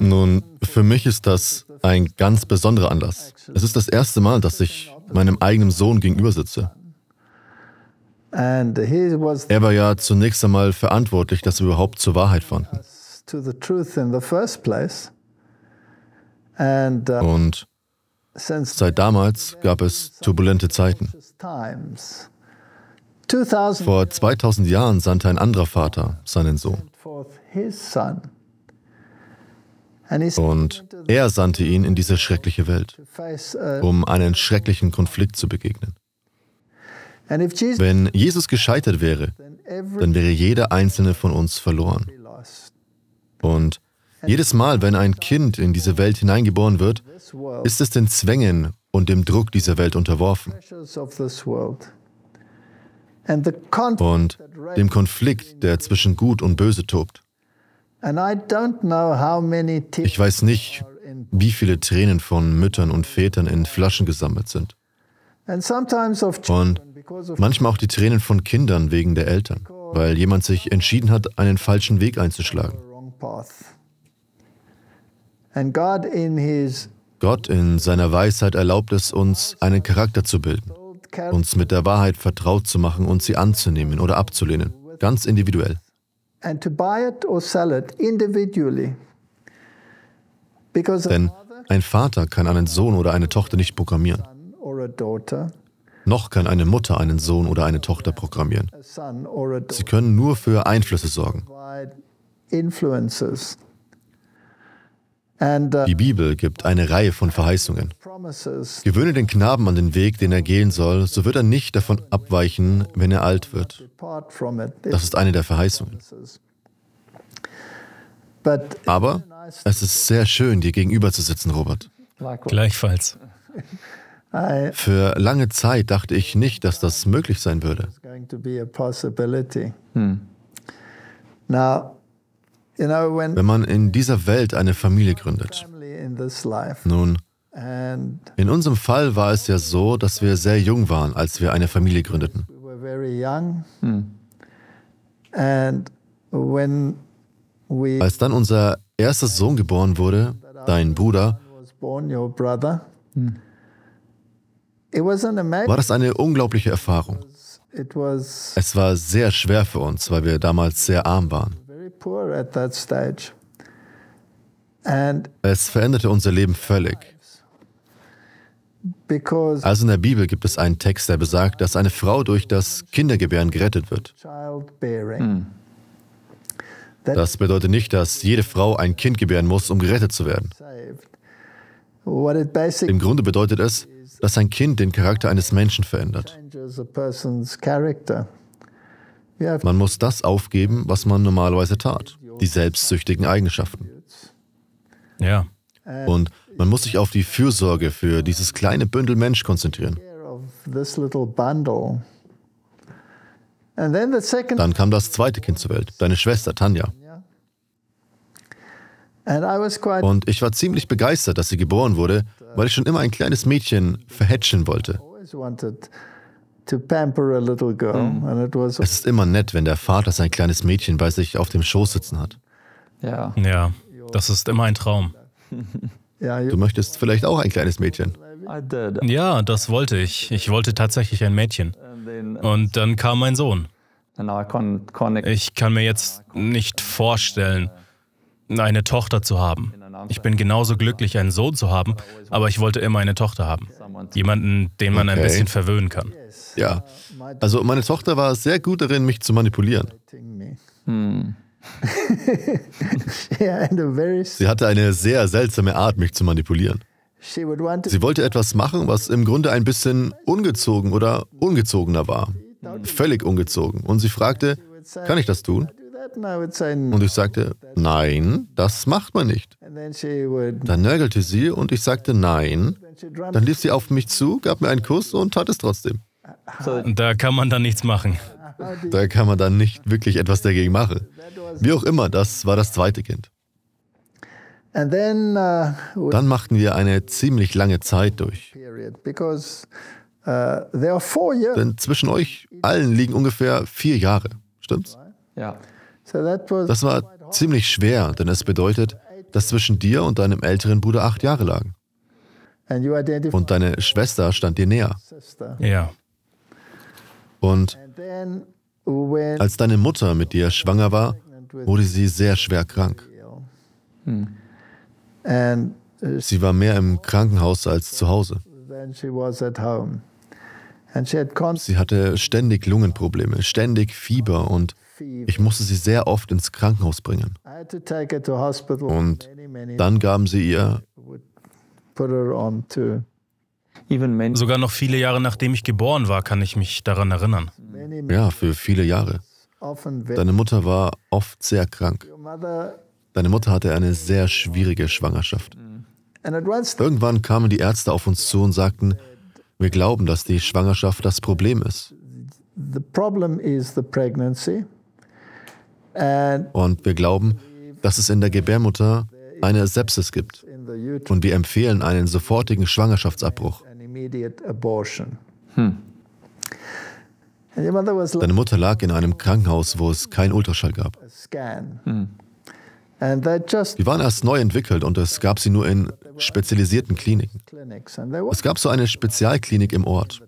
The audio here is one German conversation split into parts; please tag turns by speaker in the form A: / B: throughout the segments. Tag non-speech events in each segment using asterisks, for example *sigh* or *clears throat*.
A: Nun, für mich ist das ein ganz besonderer Anlass. Es ist das erste Mal, dass ich meinem eigenen Sohn gegenüber sitze. Er war ja zunächst einmal verantwortlich, dass wir überhaupt zur Wahrheit fanden. Uh, Und seit damals gab es turbulente Zeiten. Vor 2000 Jahren sandte ein anderer Vater seinen Sohn. Und er sandte ihn in diese schreckliche Welt,
B: uh, um
A: einen schrecklichen Konflikt zu begegnen.
B: Wenn
A: Jesus gescheitert wäre, dann wäre jeder einzelne von uns verloren. Und jedes Mal, wenn ein Kind in diese Welt hineingeboren wird, ist es den Zwängen und dem Druck dieser Welt unterworfen. Und dem Konflikt, der zwischen Gut und Böse tobt.
B: Ich
A: weiß nicht, wie viele Tränen von Müttern und Vätern in Flaschen gesammelt sind.
B: Und manchmal
A: auch die Tränen von Kindern wegen der Eltern, weil jemand sich entschieden hat, einen falschen Weg einzuschlagen. Gott in seiner Weisheit erlaubt es uns, einen Charakter zu bilden, uns mit der Wahrheit vertraut zu machen und sie anzunehmen oder abzulehnen, ganz individuell
B: and to buy it or sell it individually. Because Denn
A: ein Vater kann einen Sohn oder eine Tochter nicht programmieren. Noch kann eine Mutter einen Sohn oder eine Tochter programmieren.
B: Sie
A: können nur für Einflüsse sorgen. Uh, Die Bibel gibt eine Reihe von Verheißungen. Gewöhne den Knaben an den Weg, den er gehen soll, so wird er nicht davon abweichen, wenn er alt wird.
B: Das ist eine der Verheißungen.
A: Aber es ist sehr schön, dir gegenüber zu sitzen, Robert. Gleichfalls. Für lange Zeit dachte ich nicht, dass das möglich sein würde. Hm. Wenn man in dieser Welt eine Familie gründet. Nun, in unserem Fall war es ja so, dass wir sehr jung waren, als wir eine Familie gründeten. Hm. Als dann unser erster Sohn geboren wurde, dein Bruder,
B: hm. war das
A: eine unglaubliche Erfahrung. Es war sehr schwer für uns, weil wir damals sehr arm waren. Es veränderte unser Leben völlig. Also in der Bibel gibt es einen Text, der besagt, dass eine Frau durch das Kindergebären gerettet wird.
B: Hm.
A: Das bedeutet nicht, dass jede Frau ein Kind gebären muss, um gerettet zu werden. Im Grunde bedeutet es, dass ein Kind den Charakter eines Menschen verändert. Man muss das aufgeben, was man normalerweise tat, die selbstsüchtigen Eigenschaften. Ja. Und man muss sich auf die Fürsorge für dieses kleine Bündel Mensch konzentrieren. Dann kam das zweite Kind zur Welt, deine Schwester Tanja. Und ich war ziemlich begeistert, dass sie geboren wurde, weil ich schon immer ein kleines Mädchen verhätschen wollte.
B: Mhm.
A: Es ist immer nett, wenn der Vater sein kleines Mädchen bei sich auf dem Schoß sitzen hat. Ja. Ja, das ist immer ein Traum. Du möchtest vielleicht auch ein kleines Mädchen.
C: Ja, das wollte ich. Ich wollte tatsächlich ein Mädchen. Und dann kam mein Sohn. Ich kann mir jetzt nicht vorstellen, eine Tochter zu haben. Ich bin genauso glücklich, einen Sohn zu haben, aber ich wollte immer eine Tochter haben.
A: Jemanden, den man okay. ein bisschen verwöhnen kann. Ja. Also meine Tochter war sehr gut darin, mich zu manipulieren.
B: Hm. *laughs* *laughs*
A: Sie hatte eine sehr seltsame Art, mich zu manipulieren. Sie wollte etwas machen, was im Grunde ein bisschen ungezogen oder ungezogener war. Völlig ungezogen. Und sie fragte, kann ich das tun?
B: Und
A: ich sagte, nein, das macht man nicht.
B: Dann
A: nörgelte sie und ich sagte, nein. Dann lief sie auf mich zu, gab mir einen Kuss und tat es trotzdem.
C: Da kann man dann nichts machen.
B: Da
A: kann man dann nicht wirklich etwas dagegen machen. Wie auch immer, das war das zweite Kind.
B: Uh, dann
A: machten wir eine ziemlich lange Zeit durch.
B: Uh, Denn
A: zwischen euch allen liegen ungefähr vier Jahre, stimmt's?
B: Ja. Das
A: war ziemlich schwer, denn es bedeutet, dass zwischen dir und deinem älteren Bruder acht Jahre lagen. Und deine Schwester stand dir näher. Ja. Und als deine Mutter mit dir schwanger war, wurde sie sehr schwer krank. Hm. Sie war mehr im Krankenhaus als zu Hause. Sie hatte ständig Lungenprobleme, ständig Fieber und ich musste sie sehr oft ins Krankenhaus bringen.
B: Und dann
A: gaben sie ihr
C: Sogar noch viele Jahre nachdem ich geboren war, kann ich mich daran erinnern.
B: Ja,
A: für viele Jahre.
B: Deine
A: Mutter war oft sehr krank. Deine Mutter hatte eine sehr schwierige Schwangerschaft. Irgendwann kamen die Ärzte auf uns zu und sagten, wir glauben, dass die Schwangerschaft das Problem ist.
B: The problem is the pregnancy.
A: Äh, und wir glauben, dass es in der Gebärmutter eine Sepsis gibt. Und wir empfehlen einen sofortigen Schwangerschaftsabbruch. Hm.
B: Deine
A: Mutter lag in einem Krankenhaus, wo es keinen Ultraschall gab. Hm.
B: Die
A: waren erst neu entwickelt und es gab sie nur in spezialisierten Kliniken. Es gab so eine Spezialklinik im Ort.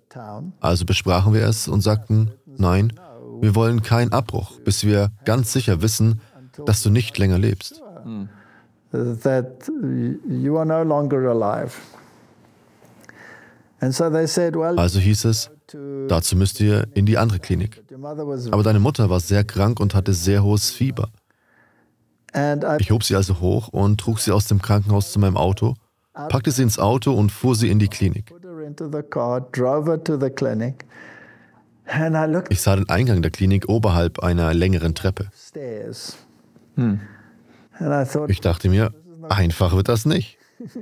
A: Also besprachen wir es und sagten, nein, wir wollen keinen Abbruch, bis wir ganz sicher wissen, dass du nicht länger lebst. Hm. Also hieß es, dazu müsst ihr in die andere Klinik. Aber deine Mutter war sehr krank und hatte sehr hohes Fieber. Ich hob sie also hoch und trug sie aus dem Krankenhaus zu meinem Auto, packte sie ins Auto und fuhr sie in die Klinik. Ich sah den Eingang der Klinik oberhalb einer längeren Treppe. Hm. Ich dachte mir, einfach wird das nicht. *laughs*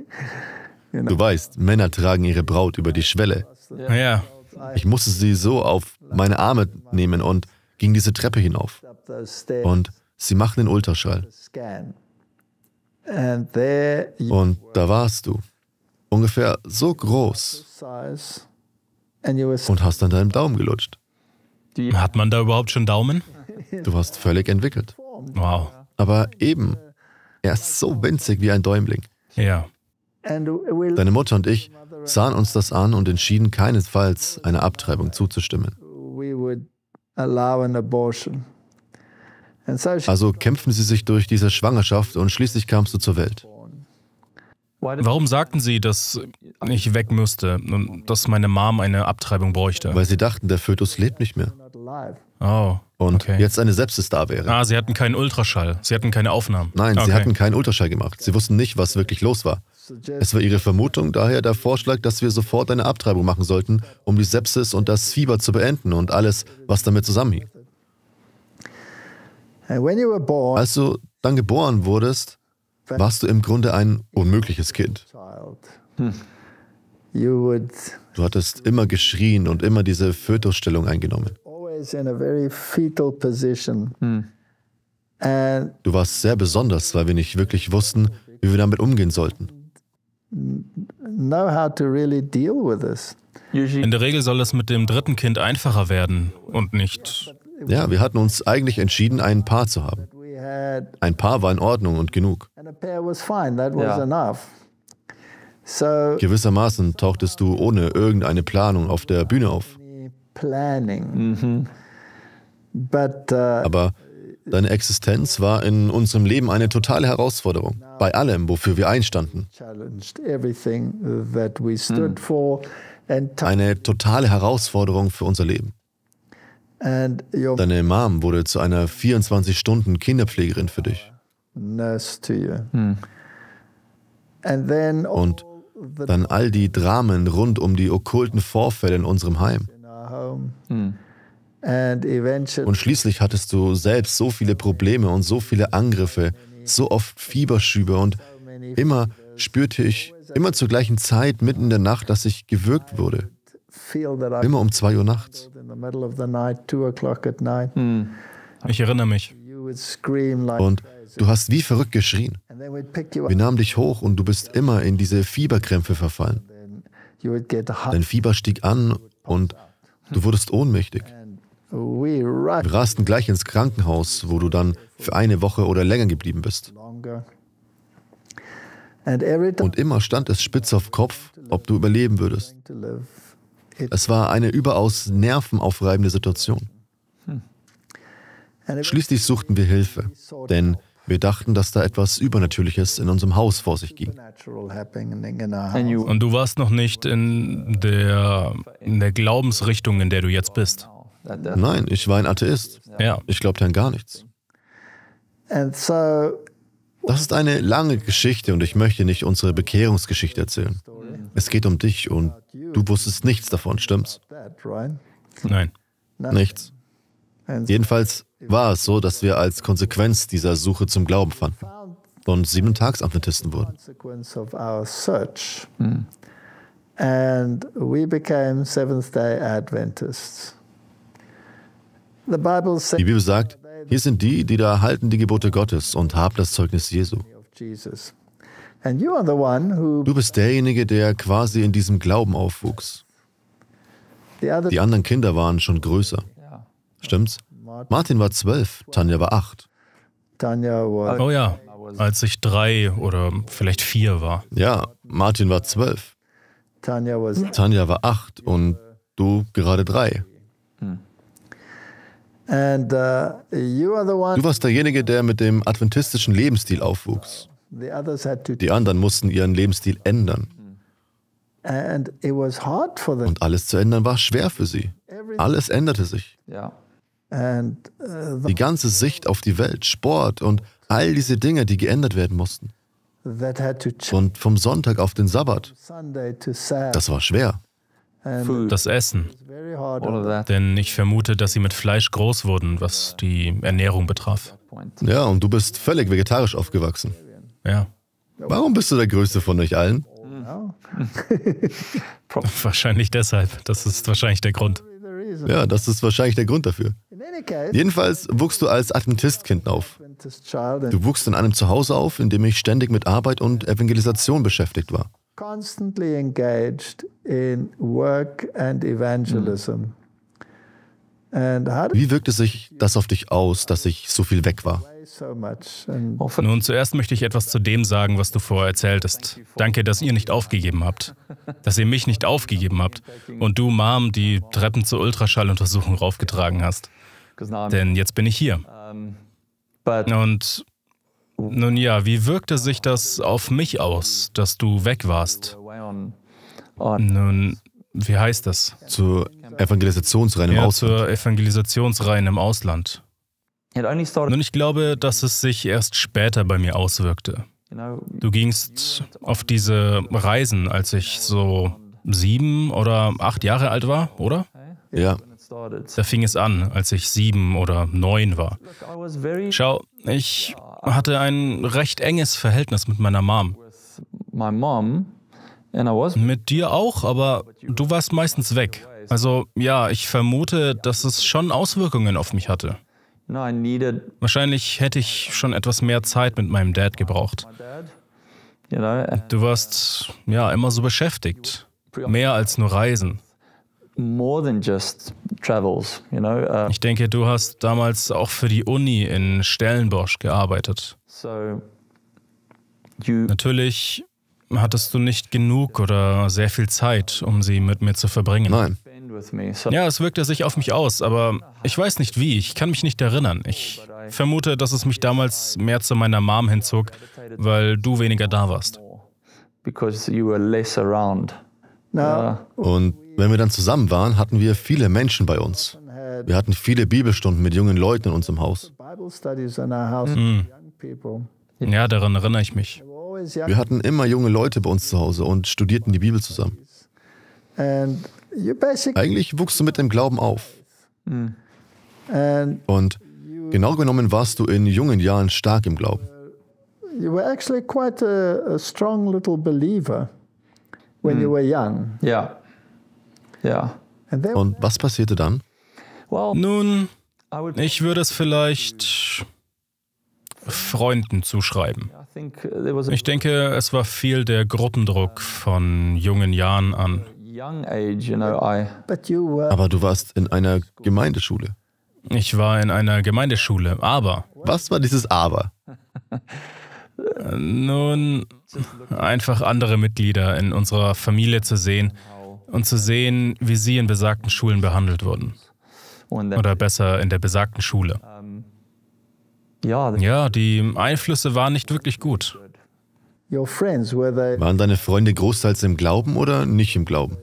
A: Du weißt, Männer tragen ihre Braut über die Schwelle. Ja. Ich musste sie so auf meine Arme nehmen und ging diese Treppe hinauf. Und sie machten den Ultraschall.
B: Und
A: da warst du. Ungefähr so groß. Und hast an deinem Daumen gelutscht.
C: Hat man da überhaupt schon Daumen?
A: Du warst völlig entwickelt. Wow. Aber eben, er ist so winzig wie ein Däumling. Ja.
B: Deine
A: Mutter und ich sahen uns das an und entschieden keinesfalls, einer Abtreibung zuzustimmen. Also kämpften sie sich durch diese Schwangerschaft und schließlich kamst du zur Welt.
C: Warum sagten Sie, dass ich weg müsste und dass meine Mom eine Abtreibung bräuchte? Weil sie
A: dachten, der Fötus lebt nicht mehr. Oh. Und okay. jetzt eine Sepsis da wäre.
C: Ah, sie hatten keinen Ultraschall. Sie hatten keine Aufnahmen. Nein, okay. sie hatten
A: keinen Ultraschall gemacht. Sie wussten nicht, was wirklich los war. Es war ihre Vermutung, daher der Vorschlag, dass wir sofort eine Abtreibung machen sollten, um die Sepsis und das Fieber zu beenden und alles, was damit zusammenhing. Als du dann geboren wurdest, warst du im Grunde ein unmögliches Kind. Hm. Du hattest immer geschrien und immer diese Fötusstellung eingenommen. Hm. Du warst sehr besonders, weil wir nicht wirklich wussten, wie wir damit umgehen sollten.
B: In der
C: Regel soll es mit dem dritten Kind einfacher werden und nicht.
A: Ja, wir hatten uns eigentlich entschieden, ein Paar zu haben.
B: Ein
A: Paar war in Ordnung und genug. Ja. Gewissermaßen tauchtest du ohne irgendeine Planung auf der Bühne auf.
B: Mhm.
A: Uh, Aber deine Existenz war in unserem Leben eine totale Herausforderung, bei allem, wofür wir einstanden.
B: Mhm.
A: Eine totale Herausforderung für unser Leben. Deine Mom wurde zu einer 24-Stunden-Kinderpflegerin für dich. Hm.
B: Und dann
A: all die Dramen rund um die okkulten Vorfälle in unserem Heim. Hm. Und schließlich hattest du selbst so viele Probleme und so viele Angriffe, so oft Fieberschübe und immer spürte ich immer zur gleichen Zeit mitten in der Nacht, dass ich gewürgt wurde. Immer um 2 Uhr nachts. Hm. Ich erinnere mich. Und du hast wie verrückt geschrien.
B: Wir
A: nahmen dich hoch und du bist immer in diese Fieberkrämpfe verfallen. Dein Fieber stieg an und du wurdest ohnmächtig. Wir rasten gleich ins Krankenhaus, wo du dann für eine Woche oder länger geblieben bist. Und immer stand es spitz auf Kopf, ob du überleben würdest. Es war eine überaus nervenaufreibende Situation. Hm. Schließlich suchten wir Hilfe, denn wir dachten, dass da etwas Übernatürliches in unserem Haus vor sich ging.
B: Und
C: du warst noch nicht in der, in der Glaubensrichtung, in der du jetzt bist. Nein,
A: ich war ein Atheist. Ja. Ich glaubte an gar nichts. Das ist eine lange Geschichte und ich möchte nicht unsere Bekehrungsgeschichte erzählen. Es geht um dich und du wusstest nichts davon, stimmt's? Nein. Nichts. Jedenfalls war es so, dass wir als Konsequenz dieser Suche zum Glauben fanden und Sieben-Tags-Adventisten wurden.
B: Hm. die
A: Bibel sagt, hier sind die, die da halten die Gebote Gottes und haben das Zeugnis Jesu. Du bist derjenige, der quasi in diesem Glauben aufwuchs. Die anderen Kinder waren schon größer. Stimmt's? Martin war zwölf, Tanja war acht.
B: Oh ja, als
C: ich drei oder vielleicht vier war.
A: Ja, Martin war zwölf. Tanja war acht und du gerade drei.
B: Uh, du
A: warst derjenige, der mit dem adventistischen Lebensstil aufwuchs. Die anderen mussten ihren Lebensstil ändern.
B: Und
A: alles zu ändern war schwer für sie. Alles änderte sich. Uh, die ganze Sicht auf die Welt, Sport und all diese Dinge, die geändert werden mussten. Und vom Sonntag auf den Sabbat.
B: Das war schwer. Das Essen.
C: Denn ich vermute, dass sie mit Fleisch groß wurden, was die Ernährung betraf.
A: Ja, und du bist völlig vegetarisch aufgewachsen. Ja. Warum bist du der Größte von euch allen? Ja.
C: *laughs* wahrscheinlich deshalb. Das ist wahrscheinlich der Grund.
A: Ja, das ist wahrscheinlich der Grund dafür. Jedenfalls wuchst du als Adventistkind auf.
B: Du
A: wuchst in einem Zuhause auf, in dem ich ständig mit Arbeit und Evangelisation beschäftigt war.
B: Constantly engaged in work and evangelism.
A: Hm. Wie wirkte sich das auf dich aus, dass ich so viel weg war?
C: Nun, zuerst möchte ich etwas zu dem sagen, was du vorher erzähltest. Danke, dass ihr nicht aufgegeben habt. Dass ihr mich nicht aufgegeben habt. Und du, Mom, die Treppen zur Ultraschalluntersuchung raufgetragen hast. Denn jetzt bin ich hier. Und nun ja, wie wirkte sich das auf mich aus, dass du weg warst? Nun, wie heißt das? Zur Evangelisationsreihe im ja, Ausland. Zur Evangelisationsreihe im Ausland. Nun, ich glaube, dass es sich erst später bei mir auswirkte. Genau. Du gingst auf diese Reisen, als ich so sieben oder acht Jahre alt war, oder? Ja. Da fing es an, als ich sieben oder neun war. Schau, ich hatte ein recht enges Verhältnis mit meiner Mom. Mit dir auch, aber du warst meistens weg. Also ja, ich vermute, dass es schon Auswirkungen auf mich hatte.
D: Wahrscheinlich
C: hätte ich schon etwas mehr Zeit mit meinem Dad gebraucht. Uh, du warst ja immer so beschäftigt, mehr als nur Reisen. Uh, ich denke, du hast damals auch für die Uni in Stellenbosch gearbeitet. Natürlich hattest du nicht genug oder sehr viel Zeit, um sie mit mir zu verbringen. Nein. Ja, es wirkte sich auf mich aus, aber ich weiß nicht wie, ich kann mich nicht erinnern. Ich vermute, dass es mich damals mehr zu meiner Mom hinzog, weil du weniger da warst.
A: Und wenn wir dann zusammen waren, hatten wir viele Menschen bei uns. Wir hatten viele Bibelstunden mit jungen Leuten in unserem Haus.
B: Mhm.
C: Ja, daran erinnere ich mich.
B: Wir hatten
A: immer junge Leute bei uns zu Hause und studierten die Bibel zusammen. Eigentlich wuchst du mit dem Glauben auf. Hmm. Und genau genommen warst du in jungen Jahren stark im Glauben.
B: Uh, you were actually quite a, a strong little believer when hmm. you were young.
A: Ja. Ja. Und was passierte dann?
B: Nun,
C: ich würde es vielleicht Freunden zuschreiben. Uh, ich denke, es war viel der Gruppendruck von jungen Jahren an.
A: Aber du warst in einer Gemeindeschule.
C: Ich war in einer Gemeindeschule, aber. Was war dieses Aber? Nun, einfach andere Mitglieder in unserer Familie zu sehen und zu sehen, wie sie in besagten Schulen behandelt wurden. Oder besser in der besagten Schule.
A: Ja, die Einflüsse waren nicht wirklich gut. Waren deine Freunde großteils im Glauben oder nicht im Glauben?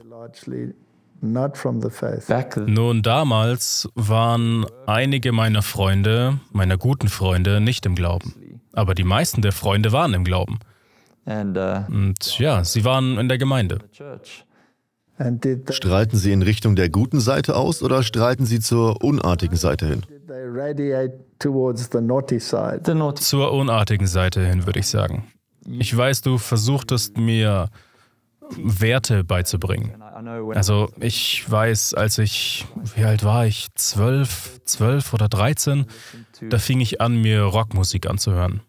C: Nun damals waren einige meiner Freunde, meiner guten Freunde, nicht im Glauben. Aber die meisten der Freunde waren im Glauben. Uh, Und ja, sie waren in der Gemeinde.
A: Strahlten sie in Richtung der guten Seite aus oder strahlten sie zur unartigen Seite hin?
B: Zur
C: unartigen Seite hin, würde ich sagen. Ich weiß, du versuchtest mir Werte beizubringen. Also ich weiß, als ich, wie alt war ich, zwölf, zwölf oder dreizehn, da fing ich an, mir Rockmusik anzuhören.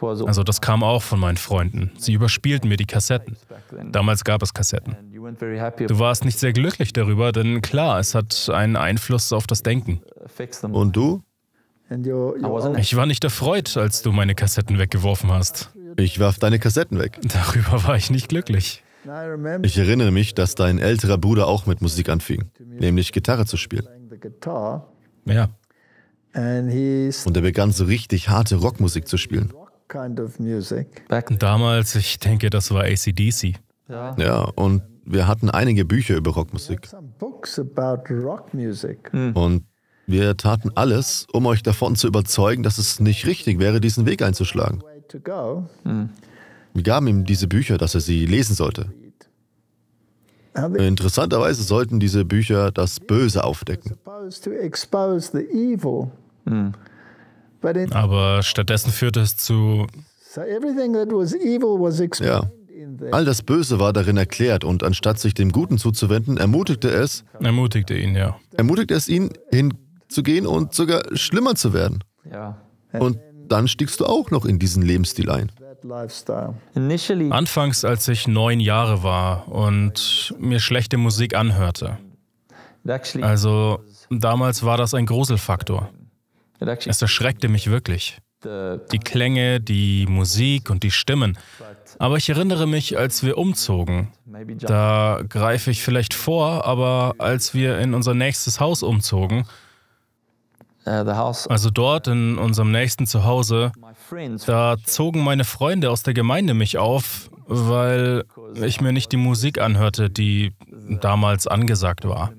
C: Also das kam auch von meinen Freunden. Sie überspielten mir die Kassetten. Damals gab es Kassetten.
D: Du
C: warst nicht sehr glücklich darüber, denn klar, es hat einen Einfluss auf das Denken. Und du? Ich war nicht erfreut, als du meine Kassetten weggeworfen hast. Ich warf deine Kassetten weg. Darüber war ich nicht glücklich.
A: Ich erinnere mich, dass dein älterer Bruder auch mit Musik anfing, nämlich Gitarre zu spielen. Ja. Und er begann so richtig harte Rockmusik zu spielen.
C: Damals, ich denke, das war ACDC.
B: Ja,
A: und wir hatten einige Bücher über Rockmusik. Hm. Und wir taten alles, um euch davon zu überzeugen, dass es nicht richtig wäre, diesen Weg einzuschlagen. Hm. Wir gaben ihm diese Bücher, dass er sie lesen sollte. Interessanterweise sollten diese Bücher das Böse aufdecken. Hm. Aber
C: stattdessen führte es zu...
A: Ja. All das Böse war darin erklärt und anstatt sich dem Guten zuzuwenden, ermutigte es... Ermutigte ihn, ja. Ermutigte es ihn, hinzugehen und sogar schlimmer zu werden. Ja. Und dann stiegst du auch noch in diesen Lebensstil ein.
C: Anfangs, als ich neun Jahre war und mir schlechte Musik anhörte. Also damals war das ein Gruselfaktor. Es erschreckte mich wirklich. Die Klänge, die Musik und die Stimmen. Aber ich erinnere mich, als wir umzogen. Da greife ich vielleicht vor, aber als wir in unser nächstes Haus umzogen, äh, also dort in unserem nächsten Zuhause, da zogen meine Freunde aus der Gemeinde mich auf, weil ich mir nicht die Musik anhörte, die damals angesagt war.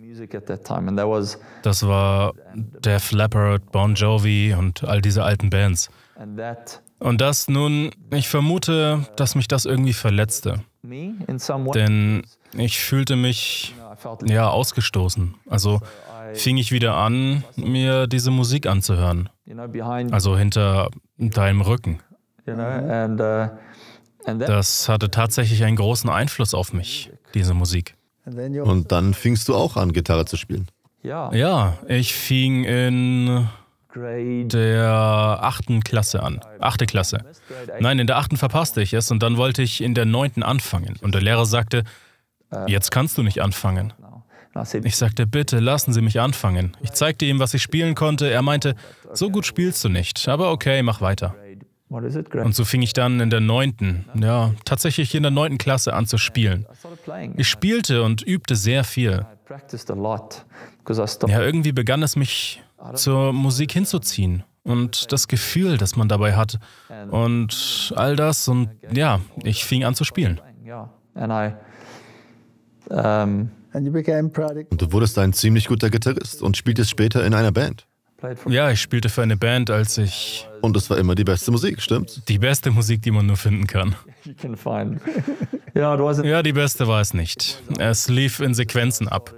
C: Das war Def Leppard, Bon Jovi und all diese alten Bands. Und das nun, ich vermute, dass mich das irgendwie verletzte. Denn ich fühlte mich, ja, ausgestoßen. Also fing ich wieder an, mir diese Musik anzuhören. Also hinter deinem Rücken.
D: Uh,
C: das hatte tatsächlich einen großen Einfluss auf mich, diese Musik. Und
A: dann fingst du auch an, Gitarre zu spielen.
C: Ja, ich fing in der achten Klasse an. Achte Klasse. Nein, in der achten verpasste ich es und dann wollte ich in der neunten anfangen. Und der Lehrer sagte, äh. jetzt kannst du nicht anfangen. Ich sagte, bitte lassen Sie mich anfangen. Ich zeigte ihm, was ich spielen konnte. Er meinte, so gut spielst du nicht, aber okay, mach weiter.
D: Und so
C: fing ich dann in der neunten, ja, tatsächlich in der neunten Klasse an zu spielen. Ich uh, spielte und übte sehr viel. Ja, irgendwie begann es mich zur Musik hinzuziehen und das Gefühl, das man dabei hat und all das und ja, ich fing an zu spielen.
A: Um, und du wurdest ein ziemlich guter Gitarrist und spieltest später in einer Band.
C: Ja, ich spielte für eine Band, als ich. Und es war immer die beste Musik, stimmt's? Die beste Musik, die man nur finden kann. ja, die beste war es nicht. Es lief in Sequenzen ab.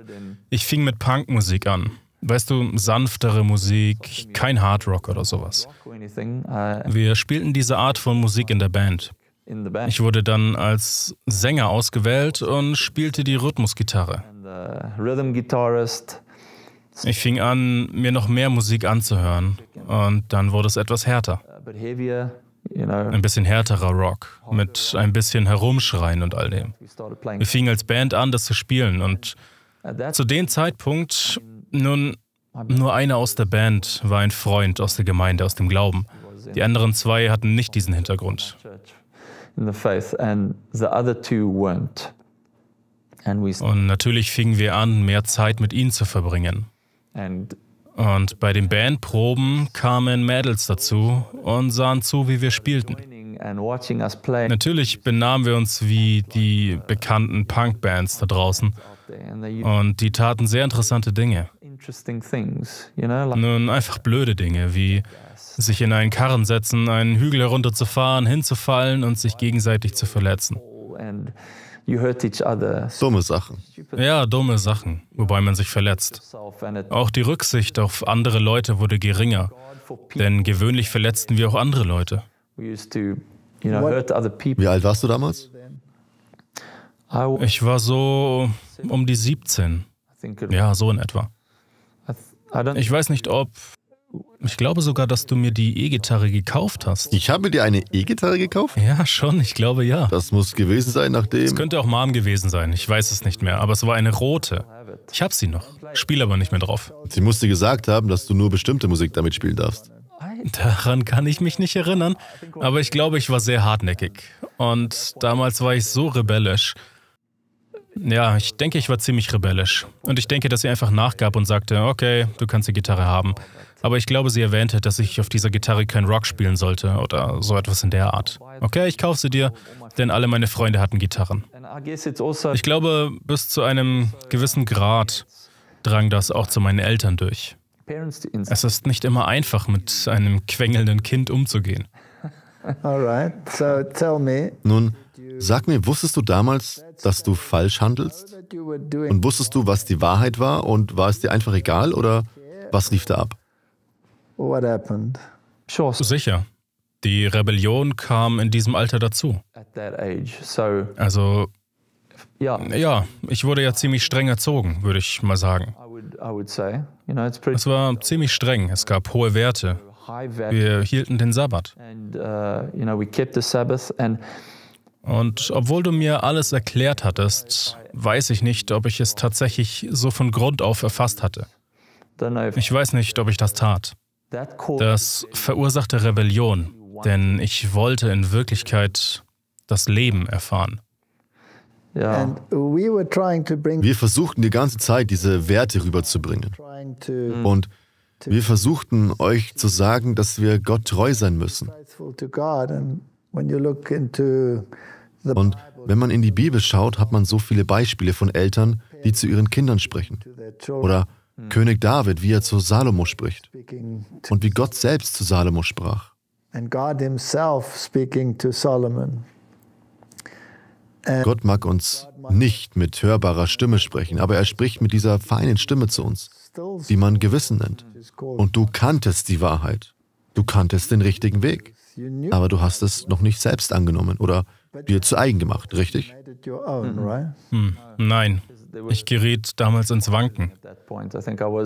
C: Ich fing mit Punkmusik an. Weißt du, sanftere Musik, kein Hardrock oder sowas.
D: Äh,
C: Wir spielten diese Art von Musik in der Band. Ich wurde dann als Sänger ausgewählt und spielte die Rhythmusgitarre.
D: Uh,
C: ich fing an, mir noch mehr Musik anzuhören und dann wurde es etwas härter.
D: Uh,
C: ein bisschen härterer Rock, mit ein bisschen Herumschreien und all dem. Wir fingen als Band an, das zu spielen und zu dem Zeitpunkt, nun, nur einer aus der Band war ein Freund aus der Gemeinde, aus dem Glauben. Die anderen zwei hatten nicht diesen Hintergrund
D: in the faith and the other two weren't.
C: And we Und natürlich fingen wir an, mehr Zeit mit ihnen zu verbringen. And und bei den Bandproben kamen Mädels dazu und sahen zu, wie wir spielten. Natürlich benahmen wir uns wie die bekannten Punkbands da draußen. Und die taten sehr interessante Dinge. Nun einfach blöde Dinge wie sich in einen Karren setzen, einen Hügel herunterzufahren, hinzufallen und sich gegenseitig zu verletzen.
D: Dumme Sachen.
C: Ja, dumme Sachen, wobei man sich verletzt. Auch die Rücksicht auf andere Leute wurde geringer, denn gewöhnlich verletzten wir auch andere Leute.
D: Wie alt
C: warst du damals? Ich war so um die 17. Ja, so in etwa. Ich weiß nicht, ob ich glaube sogar, dass du mir die E-Gitarre gekauft hast. Ich habe dir eine E-Gitarre gekauft? Ja, schon, ich glaube
A: ja. Das muss gewesen sein, nachdem. Es
C: könnte auch Mom gewesen sein, ich weiß es nicht mehr, aber es war eine rote. Ich habe sie noch, spiele aber nicht mehr drauf.
A: Sie musste gesagt haben, dass du nur bestimmte Musik damit spielen darfst.
C: Daran kann ich mich nicht erinnern, aber ich glaube, ich war sehr hartnäckig. Und damals war ich so rebellisch. Ja, ich denke, ich war ziemlich rebellisch. Und ich denke, dass sie einfach nachgab und sagte, okay, du kannst die Gitarre haben. Aber ich glaube, sie erwähnte, dass ich auf dieser Gitarre kein Rock spielen sollte oder so etwas in der Art. Okay, ich kaufe sie dir, denn alle meine Freunde hatten Gitarren. Ich glaube, bis zu einem gewissen Grad drang das auch zu meinen Eltern durch. Es ist nicht immer einfach, mit einem quengelnden Kind umzugehen.
A: Nun, sag mir, wusstest du damals, dass du falsch handelst? Und wusstest du, was die Wahrheit war und war es dir einfach egal oder was lief da ab?
B: What happened?
C: Sicher. Die Rebellion kam in diesem Alter dazu. Also, ja, ich wurde ja ziemlich streng erzogen, würde ich mal sagen. Es war ziemlich streng, es gab hohe Werte. Wir hielten den Sabbat.
D: Uh,
C: Und obwohl du mir alles erklärt hattest, weiß ich nicht, ob ich es tatsächlich so von Grund auf erfasst hatte. Ich weiß nicht, ob ich das tat. Das verursachte Rebellion, denn ich wollte in Wirklichkeit das
A: Leben erfahren. Wir versuchten die ganze Zeit, diese Werte rüberzubringen. Mhm. Und wir versuchten euch zu sagen, dass wir Gott treu sein müssen. Und wenn man in die Bibel schaut, hat man so viele Beispiele von Eltern, die zu ihren Kindern sprechen. Oder hm. König David, wie er zu Salomo spricht und wie Gott selbst zu Salomo sprach. Gott mag uns nicht mit hörbarer Stimme sprechen, aber er spricht mit dieser feinen Stimme zu uns, die man Gewissen nennt. Und du kanntest die Wahrheit, du kanntest den richtigen Weg, aber du hast es noch nicht selbst angenommen oder dir zu eigen gemacht, richtig? Mhm. Hm.
C: Nein. Ich geriet damals ins Wanken.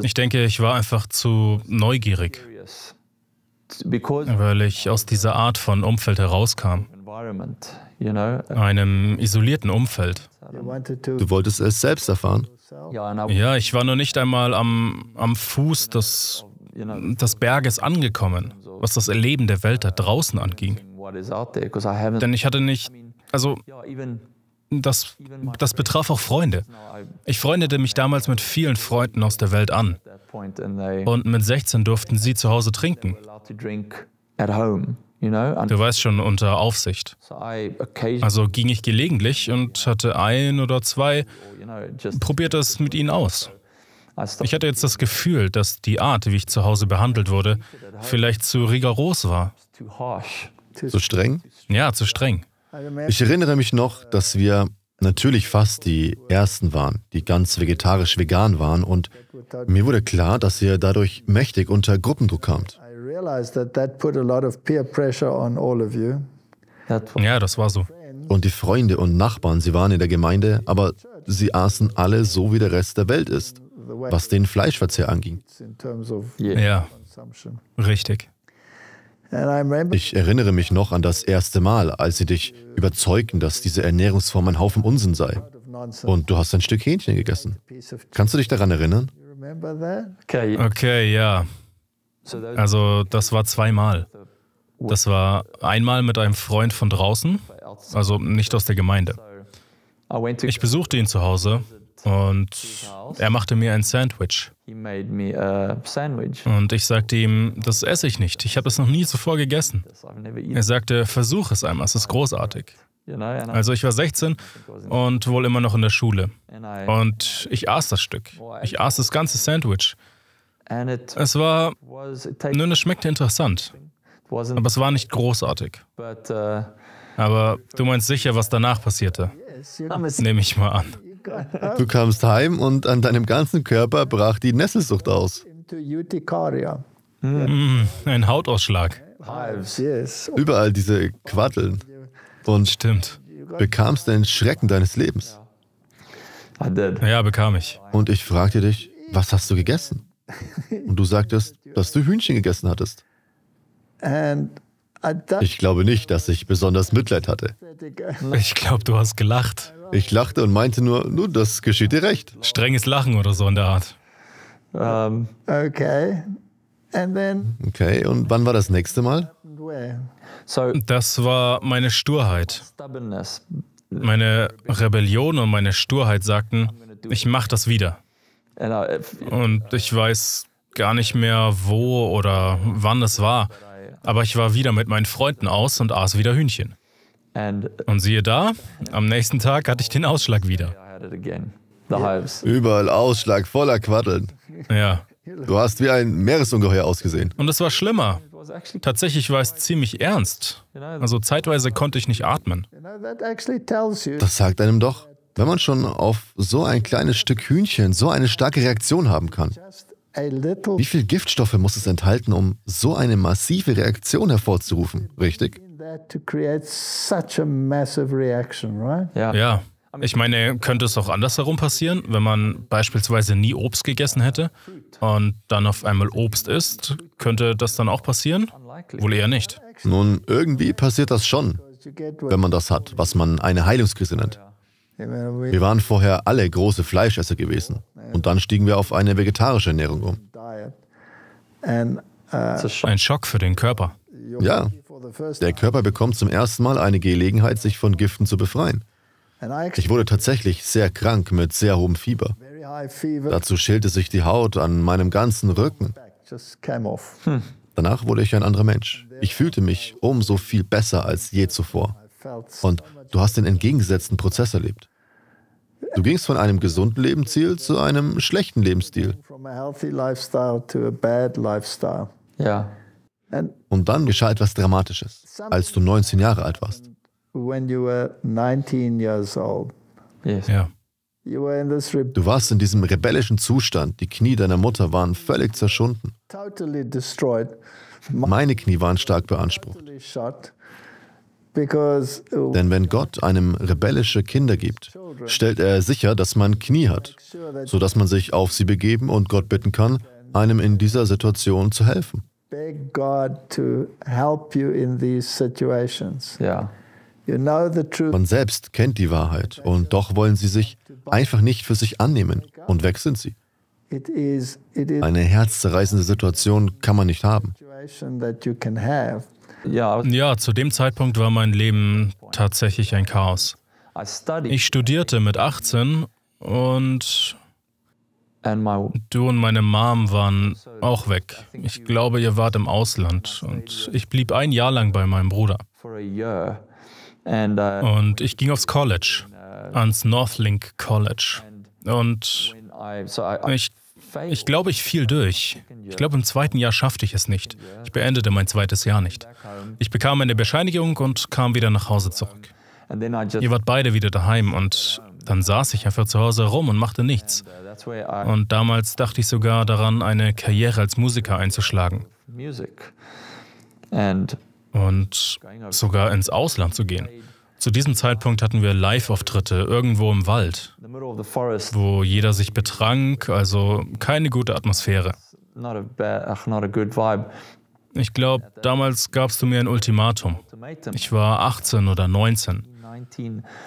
C: Ich denke, ich war einfach zu neugierig, weil ich aus dieser Art von Umfeld herauskam, einem isolierten Umfeld. Du wolltest es selbst erfahren? Ja, ich war noch nicht einmal am, am Fuß des, des Berges angekommen, was das Erleben der Welt da draußen anging. Denn ich hatte nicht, also das, das betraf auch Freunde. Ich freundete mich damals mit vielen Freunden aus der Welt an. Und mit 16 durften sie zu Hause trinken. Du weißt schon, unter Aufsicht. Also ging ich gelegentlich und hatte ein oder zwei, probierte es mit ihnen aus. Ich hatte jetzt das Gefühl, dass die Art, wie ich zu Hause behandelt wurde, vielleicht zu rigoros war.
A: Zu streng?
C: Ja, zu streng.
D: Ich
A: erinnere mich noch, dass wir natürlich fast die Ersten waren, die ganz vegetarisch-vegan waren und mir wurde klar, dass ihr dadurch mächtig unter Gruppendruck kamt. Ja, das war so. Und die Freunde und Nachbarn, sie waren in der Gemeinde, aber sie aßen alle so, wie der Rest der Welt ist, was den Fleischverzehr anging. Ja, richtig. Ich erinnere mich noch an das erste Mal, als sie dich überzeugten, dass diese Ernährungsform ein Haufen Unsinn sei. Und du hast ein Stück Hähnchen gegessen. Kannst du dich daran erinnern? Okay, ja. Also
C: das war zweimal. Das war einmal mit einem Freund von draußen, also nicht aus der Gemeinde. Ich besuchte ihn zu Hause und er machte mir ein Sandwich. Und ich sagte ihm, das esse ich nicht, ich habe es noch nie zuvor gegessen. Er sagte, versuch es einmal, es ist großartig. Also ich war 16 und wohl immer noch in der Schule. Und ich aß das Stück. Ich aß das ganze Sandwich. Es war, nun, es schmeckte interessant. Aber es war nicht großartig.
D: Uh,
C: Aber du meinst sicher, was danach passierte? Nehme ich mal an.
B: Du
A: kamst heim und an deinem ganzen Körper brach die Nesselsucht aus. Mm, ein Hautausschlag. Überall diese Quaddeln. Und Stimmt. bekamst den Schrecken deines Lebens. Ja, bekam ich. Und ich fragte dich, was hast du gegessen? Und du sagtest, dass du Hühnchen gegessen hattest. Ich glaube nicht, dass ich besonders Mitleid hatte. Ich glaube, du hast gelacht. Ich lachte und meinte nur, nun, das geschieht dir recht. Strenges Lachen oder so in der Art. Um,
B: ähm, okay.
A: okay, und wann war das nächste Mal? Das war meine Sturheit.
C: Meine Rebellion und meine Sturheit sagten, ich mache das wieder. Und ich weiß gar nicht mehr, wo oder wann es war, aber ich war wieder mit meinen Freunden aus und aß wieder Hühnchen. Und siehe da, am nächsten Tag hatte ich den Ausschlag wieder.
A: Überall Ausschlag voller Quaddeln. Ja. Du hast wie ein Meeresungeheuer ausgesehen.
C: Und es war schlimmer. Tatsächlich war es ziemlich ernst. Also zeitweise konnte ich nicht atmen.
B: Das
A: sagt einem doch, wenn man schon auf so ein kleines Stück Hühnchen so eine starke Reaktion haben kann. Wie viel Giftstoffe muss es enthalten, um so eine massive Reaktion hervorzurufen, richtig?
C: Ja. ja. Ich meine, könnte es auch andersherum passieren, wenn man beispielsweise nie Obst gegessen hätte und dann auf einmal Obst isst, könnte das dann auch
A: passieren? Wohl eher nicht. Nun, irgendwie passiert das schon, wenn man das hat, was man eine Heilungskrise nennt.
B: Wir waren
A: vorher alle große Fleischesser gewesen und dann stiegen wir auf eine vegetarische Ernährung um.
B: Ein
C: Schock
A: für den Körper. Ja, der Körper bekommt zum ersten Mal eine Gelegenheit, sich von Giften zu befreien. Ich wurde tatsächlich sehr krank mit sehr hohem Fieber. Dazu schälte sich die Haut an meinem ganzen Rücken. Hm. Danach wurde ich ein anderer Mensch. Ich fühlte mich umso viel besser als je zuvor. Und du hast den entgegengesetzten Prozess erlebt. Du gingst von einem gesunden Lebensstil zu einem schlechten Lebensstil. Ja. Und dann geschah etwas Dramatisches, als du 19 Jahre alt warst. Ja.
B: Du
A: warst in diesem rebellischen Zustand. Die Knie deiner Mutter waren völlig zerschunden. Meine Knie waren stark beansprucht.
B: Uh,
A: Denn wenn Gott einem rebellische Kinder gibt, stellt er sicher, dass man Knie hat, sodass man sich auf sie begeben und Gott bitten kann, einem in dieser Situation zu helfen.
B: Beg God to help you in these situations. Ja.
A: Man selbst kennt die Wahrheit und doch wollen sie sich einfach nicht für sich annehmen und weg sind sie. Eine herzzerreißende Situation kann man nicht haben.
C: Ja, zu dem Zeitpunkt war mein Leben tatsächlich ein Chaos. Ich studierte mit 18 und Du und meine Mom waren auch weg. Ich glaube, ihr wart im Ausland und ich blieb ein Jahr lang bei meinem Bruder.
D: Uh, und
C: ich ging aufs College, ans Northlink College. Und ich, ich glaube, ich fiel durch. Ich glaube, im zweiten Jahr schaffte ich es nicht. Ich beendete mein zweites Jahr nicht. Ich bekam eine Bescheinigung und kam wieder nach Hause zurück. Ihr wart beide wieder daheim und dann saß ich einfach zu Hause rum und machte nichts. Und damals dachte ich sogar daran, eine Karriere als Musiker einzuschlagen. Und sogar ins Ausland zu gehen. Zu diesem Zeitpunkt hatten wir Live-Auftritte irgendwo im Wald, wo jeder sich betrank, also keine gute Atmosphäre. Ich glaube, damals gabst du mir ein Ultimatum. Ich war 18 oder 19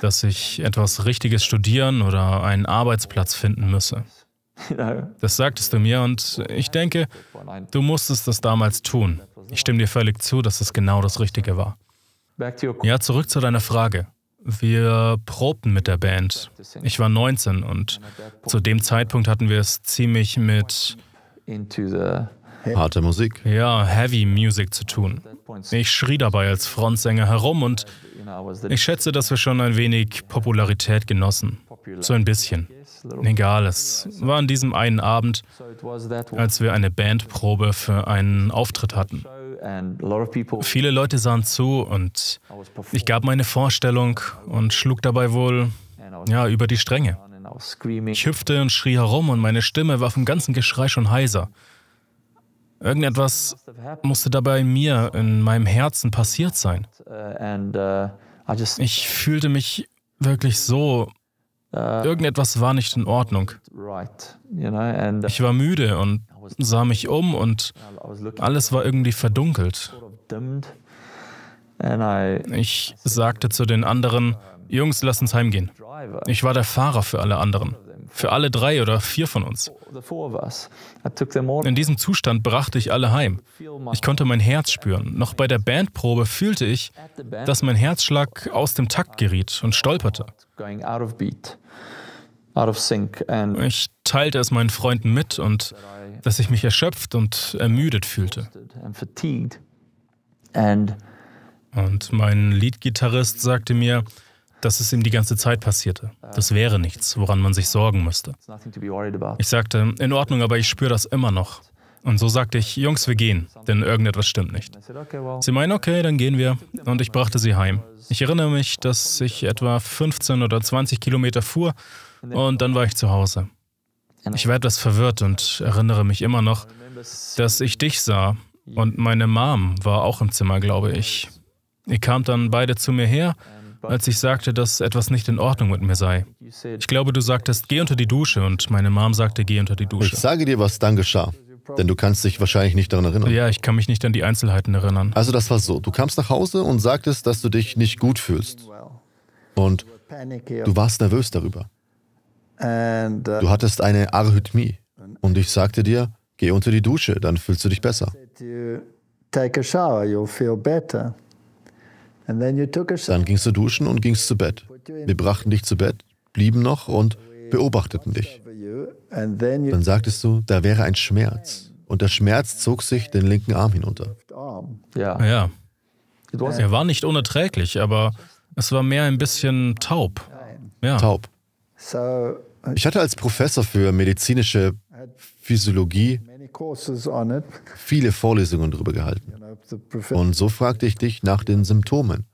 C: dass ich etwas Richtiges studieren oder einen Arbeitsplatz finden müsse. *laughs* Das sagtest du mir und ich denke, du musstest das damals tun. Ich stimme dir völlig zu, dass es genau das Richtige war. Ja, zurück zu deiner Frage. Wir probten mit der Band. Ich war 19 und zu dem Zeitpunkt hatten wir es ziemlich mit
A: harte Musik.
C: Ja, Heavy Music zu tun. Ich schrie dabei als Frontsänger herum und ich schätze, dass wir schon ein wenig Popularität genossen. So ein bisschen. Egal, es war an diesem einen Abend, als wir eine Bandprobe für einen Auftritt hatten. Viele Leute sahen zu und ich gab meine Vorstellung und schlug dabei wohl, ja, über die Stränge. Ich hüpfte und schrie herum und meine Stimme war vom ganzen Geschrei schon heiser. Irgendetwas musste dabei mir in meinem Herzen passiert sein. Uh, ich fühlte mich wirklich so. Uh, irgendetwas war nicht in Ordnung. Ich war müde und sah mich um und alles war irgendwie verdunkelt. Ich sagte zu den anderen, Jungs, lass uns heimgehen. Ich war der Fahrer für alle anderen für alle drei oder vier von uns. In diesem Zustand brachte ich alle heim. Ich konnte mein Herz spüren. Noch bei der Bandprobe fühlte ich, dass mein Herzschlag aus dem Takt geriet und stolperte. Ich teilte es meinen Freunden mit und dass ich mich erschöpft und ermüdet fühlte. Und mein Leadgitarrist sagte mir, dass es ihm die ganze Zeit passierte. Das wäre nichts, woran man sich sorgen müsste. Ich sagte, in Ordnung, aber ich spüre das immer noch. Und so sagte ich, Jungs, wir gehen, denn irgendetwas stimmt nicht. Sie meinen, okay, dann gehen wir. Und ich brachte sie heim. Ich erinnere mich, dass ich etwa 15 oder 20 Kilometer fuhr und dann war ich zu Hause. Ich war etwas verwirrt und erinnere mich immer noch, dass ich dich sah und meine Mom war auch im Zimmer, glaube ich. Ihr kamt dann beide zu mir her als ich sagte, dass etwas nicht in Ordnung mit mir sei. Ich glaube, du sagtest, geh unter die Dusche und meine Mom sagte,
A: geh unter die Dusche. Ich sage dir, was dann geschah. Denn du kannst dich wahrscheinlich nicht daran erinnern. Ja, ich kann mich nicht an die Einzelheiten erinnern. Also das war so. Du kamst nach Hause und sagtest, dass du dich nicht gut fühlst. Und
B: du
A: warst nervös darüber.
B: Uh, du hattest
A: eine Arrhythmie. Und ich sagte dir, geh unter die Dusche, dann fühlst du dich besser.
B: Take a shower, you'll feel better.
A: Dann gingst du duschen und gingst zu Bett. Wir brachten dich zu Bett, blieben noch und beobachteten dich.
B: Dann
A: sagtest du, da wäre ein Schmerz. Und der Schmerz zog sich den linken Arm hinunter. Ja.
C: Er war nicht
A: unerträglich, aber
C: es war mehr ein bisschen taub.
A: Ja. Taub. Uh, ich hatte als Professor für medizinische Physiologie viele Vorlesungen darüber gehalten. Und so fragte ich dich nach den Symptomen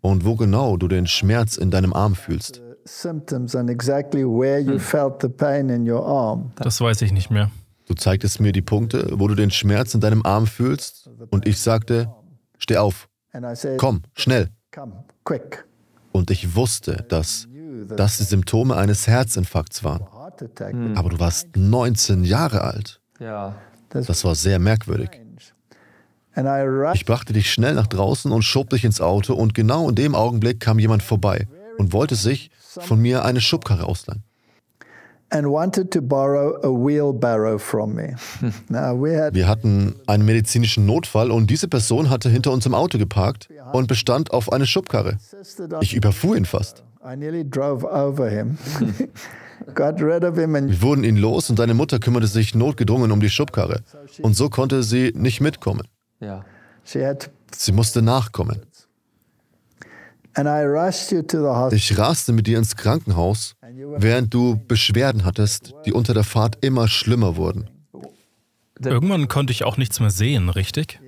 A: und wo genau du den Schmerz in deinem Arm fühlst. Hm. Das
C: weiß ich nicht mehr.
A: Du zeigtest mir die Punkte, wo du den Schmerz in deinem Arm fühlst, und ich sagte, steh auf, komm, schnell. Und ich wusste, dass das die Symptome eines Herzinfarkts waren. Aber du warst 19 Jahre alt. Das war sehr merkwürdig. Ich brachte dich schnell nach draußen und schob dich ins Auto und genau in dem Augenblick kam jemand vorbei und wollte sich von mir eine Schubkarre ausleihen. *laughs*
B: Wir
A: hatten einen medizinischen Notfall und diese Person hatte hinter uns im Auto geparkt und bestand auf eine Schubkarre. Ich überfuhr ihn fast. *laughs* Wir wurden ihn los und seine Mutter kümmerte sich notgedrungen um die Schubkarre und so konnte sie nicht mitkommen.
B: Ja. Sie,
A: had, Sie musste nachkommen. Ich raste mit dir ins Krankenhaus, während du Beschwerden hattest, die unter der Fahrt immer schlimmer wurden.
C: Irgendwann konnte ich auch nichts mehr sehen, richtig?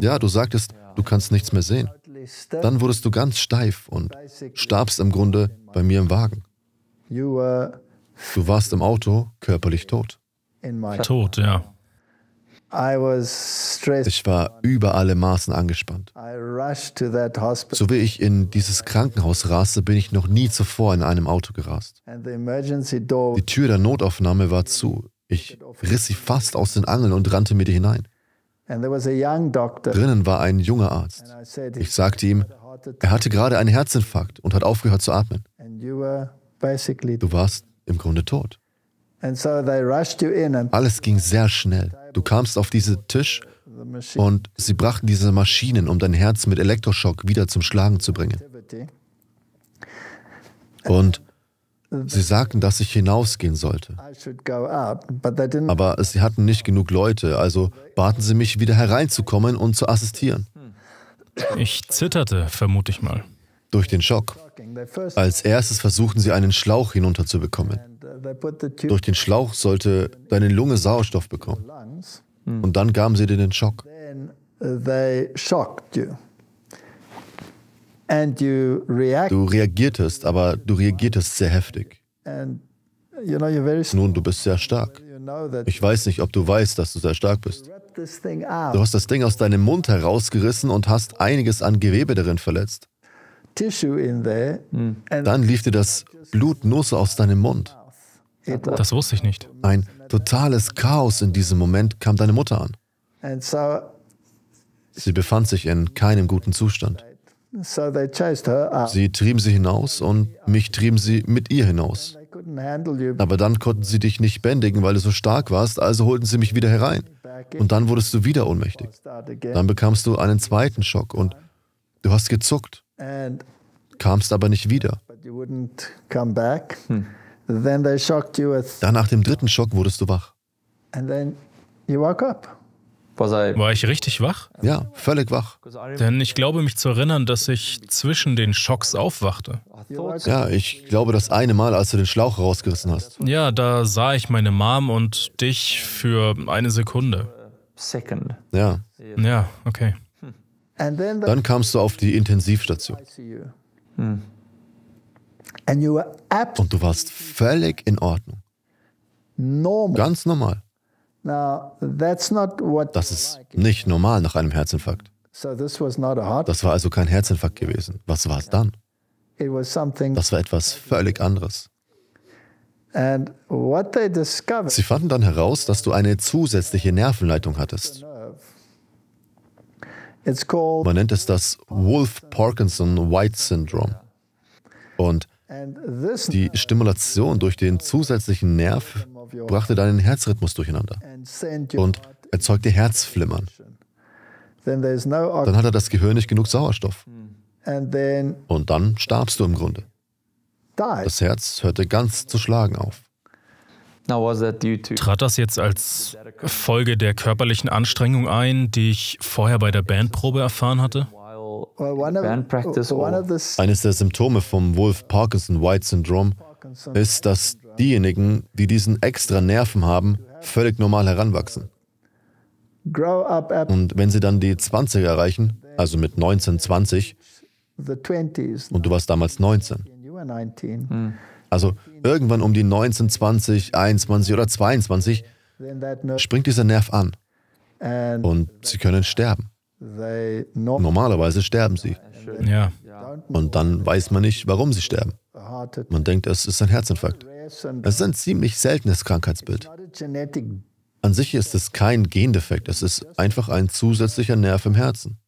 A: Ja, du sagtest, du kannst nichts mehr sehen. Dann wurdest du ganz steif und starbst im Grunde bei mir im Wagen. Du warst im Auto körperlich tot. Tot, ja. Ich war über alle Maßen angespannt.
B: So
A: wie ich in dieses Krankenhaus raste, bin ich noch nie zuvor in einem Auto gerast.
B: Die
A: Tür der Notaufnahme war zu. Ich riss sie fast aus den Angeln und rannte mit ihr hinein. Drinnen war ein junger Arzt. Ich sagte ihm, er hatte gerade einen Herzinfarkt und hat aufgehört zu atmen. Du warst im Grunde tot. Alles ging sehr schnell. Du kamst auf diesen Tisch und sie brachten diese Maschinen, um dein Herz mit Elektroschock wieder zum Schlagen zu bringen. Und sie sagten, dass ich hinausgehen sollte. Aber sie hatten nicht genug Leute, also baten sie mich, wieder hereinzukommen und zu assistieren. Ich
C: zitterte, vermute ich mal.
A: Durch den Schock. Als erstes versuchten sie, einen Schlauch hinunterzubekommen. Durch den Schlauch sollte deine Lunge Sauerstoff bekommen. Hm. Und dann gaben sie dir den Schock.
B: Uh, du
A: reagiertest, aber du reagiertest sehr heftig.
B: Nun,
A: du bist sehr stark. Ich weiß nicht, ob du weißt, dass du sehr stark bist.
B: Du hast
A: das Ding aus deinem Mund herausgerissen und hast einiges an Gewebe darin verletzt. Hm. Dann lief dir das Blut nur so aus deinem Mund. Das wusste ich nicht. Nein, totales Chaos in diesem Moment kam deine Mutter
B: an.
A: Sie befand sich in keinem guten Zustand.
B: Sie
A: trieben sie hinaus und mich trieben sie mit ihr hinaus. Aber dann konnten sie dich nicht bändigen, weil du so stark warst, also holten sie mich wieder herein. Und dann wurdest du wieder ohnmächtig. Dann bekamst du einen zweiten Schock und du hast gezuckt, kamst aber nicht wieder.
B: Hm. Dann
A: nach dem dritten Schock wurdest du wach. War ich richtig wach? Ja, völlig wach. Denn
C: ich glaube mich zu erinnern, dass ich zwischen den Schocks
A: aufwachte. Ja, ich glaube das eine Mal, als du den Schlauch rausgerissen hast. Ja, da sah
C: ich meine Mom und dich für eine Sekunde.
A: Ja. Ja, okay. Dann kamst du auf die Intensivstation. Hm.
B: Und
A: du warst völlig in Ordnung.
B: Normal.
A: Ganz normal.
B: das
A: ist nicht normal nach einem Herzinfarkt.
B: Das war
A: also kein Herzinfarkt gewesen. Was war es dann? Das war etwas völlig anderes.
B: Sie
A: fanden dann heraus, dass du eine zusätzliche Nervenleitung hattest. Man nennt es das Wolf-Parkinson-White-Syndrom. Und
B: die
A: Stimulation durch den zusätzlichen Nerv brachte deinen Herzrhythmus durcheinander und erzeugte Herzflimmern.
B: Dann hatte
A: das Gehirn nicht genug Sauerstoff.
B: Hmm.
A: Und dann starbst du im Grunde. Das Herz hörte ganz zu schlagen auf.
C: Trat das jetzt als Folge der körperlichen Anstrengung ein, die ich vorher bei der Bandprobe erfahren hatte?
A: Eines der Symptome vom Wolf-Parkinson-White-Syndrom ist, dass diejenigen, die diesen extra Nerven haben, völlig normal heranwachsen. Und wenn sie dann die 20 erreichen, also mit 19, 20, und du warst damals 19. Hm. Also irgendwann um die 19, 20, 21 oder 22 springt dieser Nerv an und sie können sterben. Normalerweise sterben sie. Ja. Und dann weiß man nicht, warum sie sterben. Man denkt, es ist ein Herzinfarkt. Es ist ein ziemlich seltenes Krankheitsbild. An sich ist es kein Gendefekt, es ist einfach ein zusätzlicher Nerv im Herzen.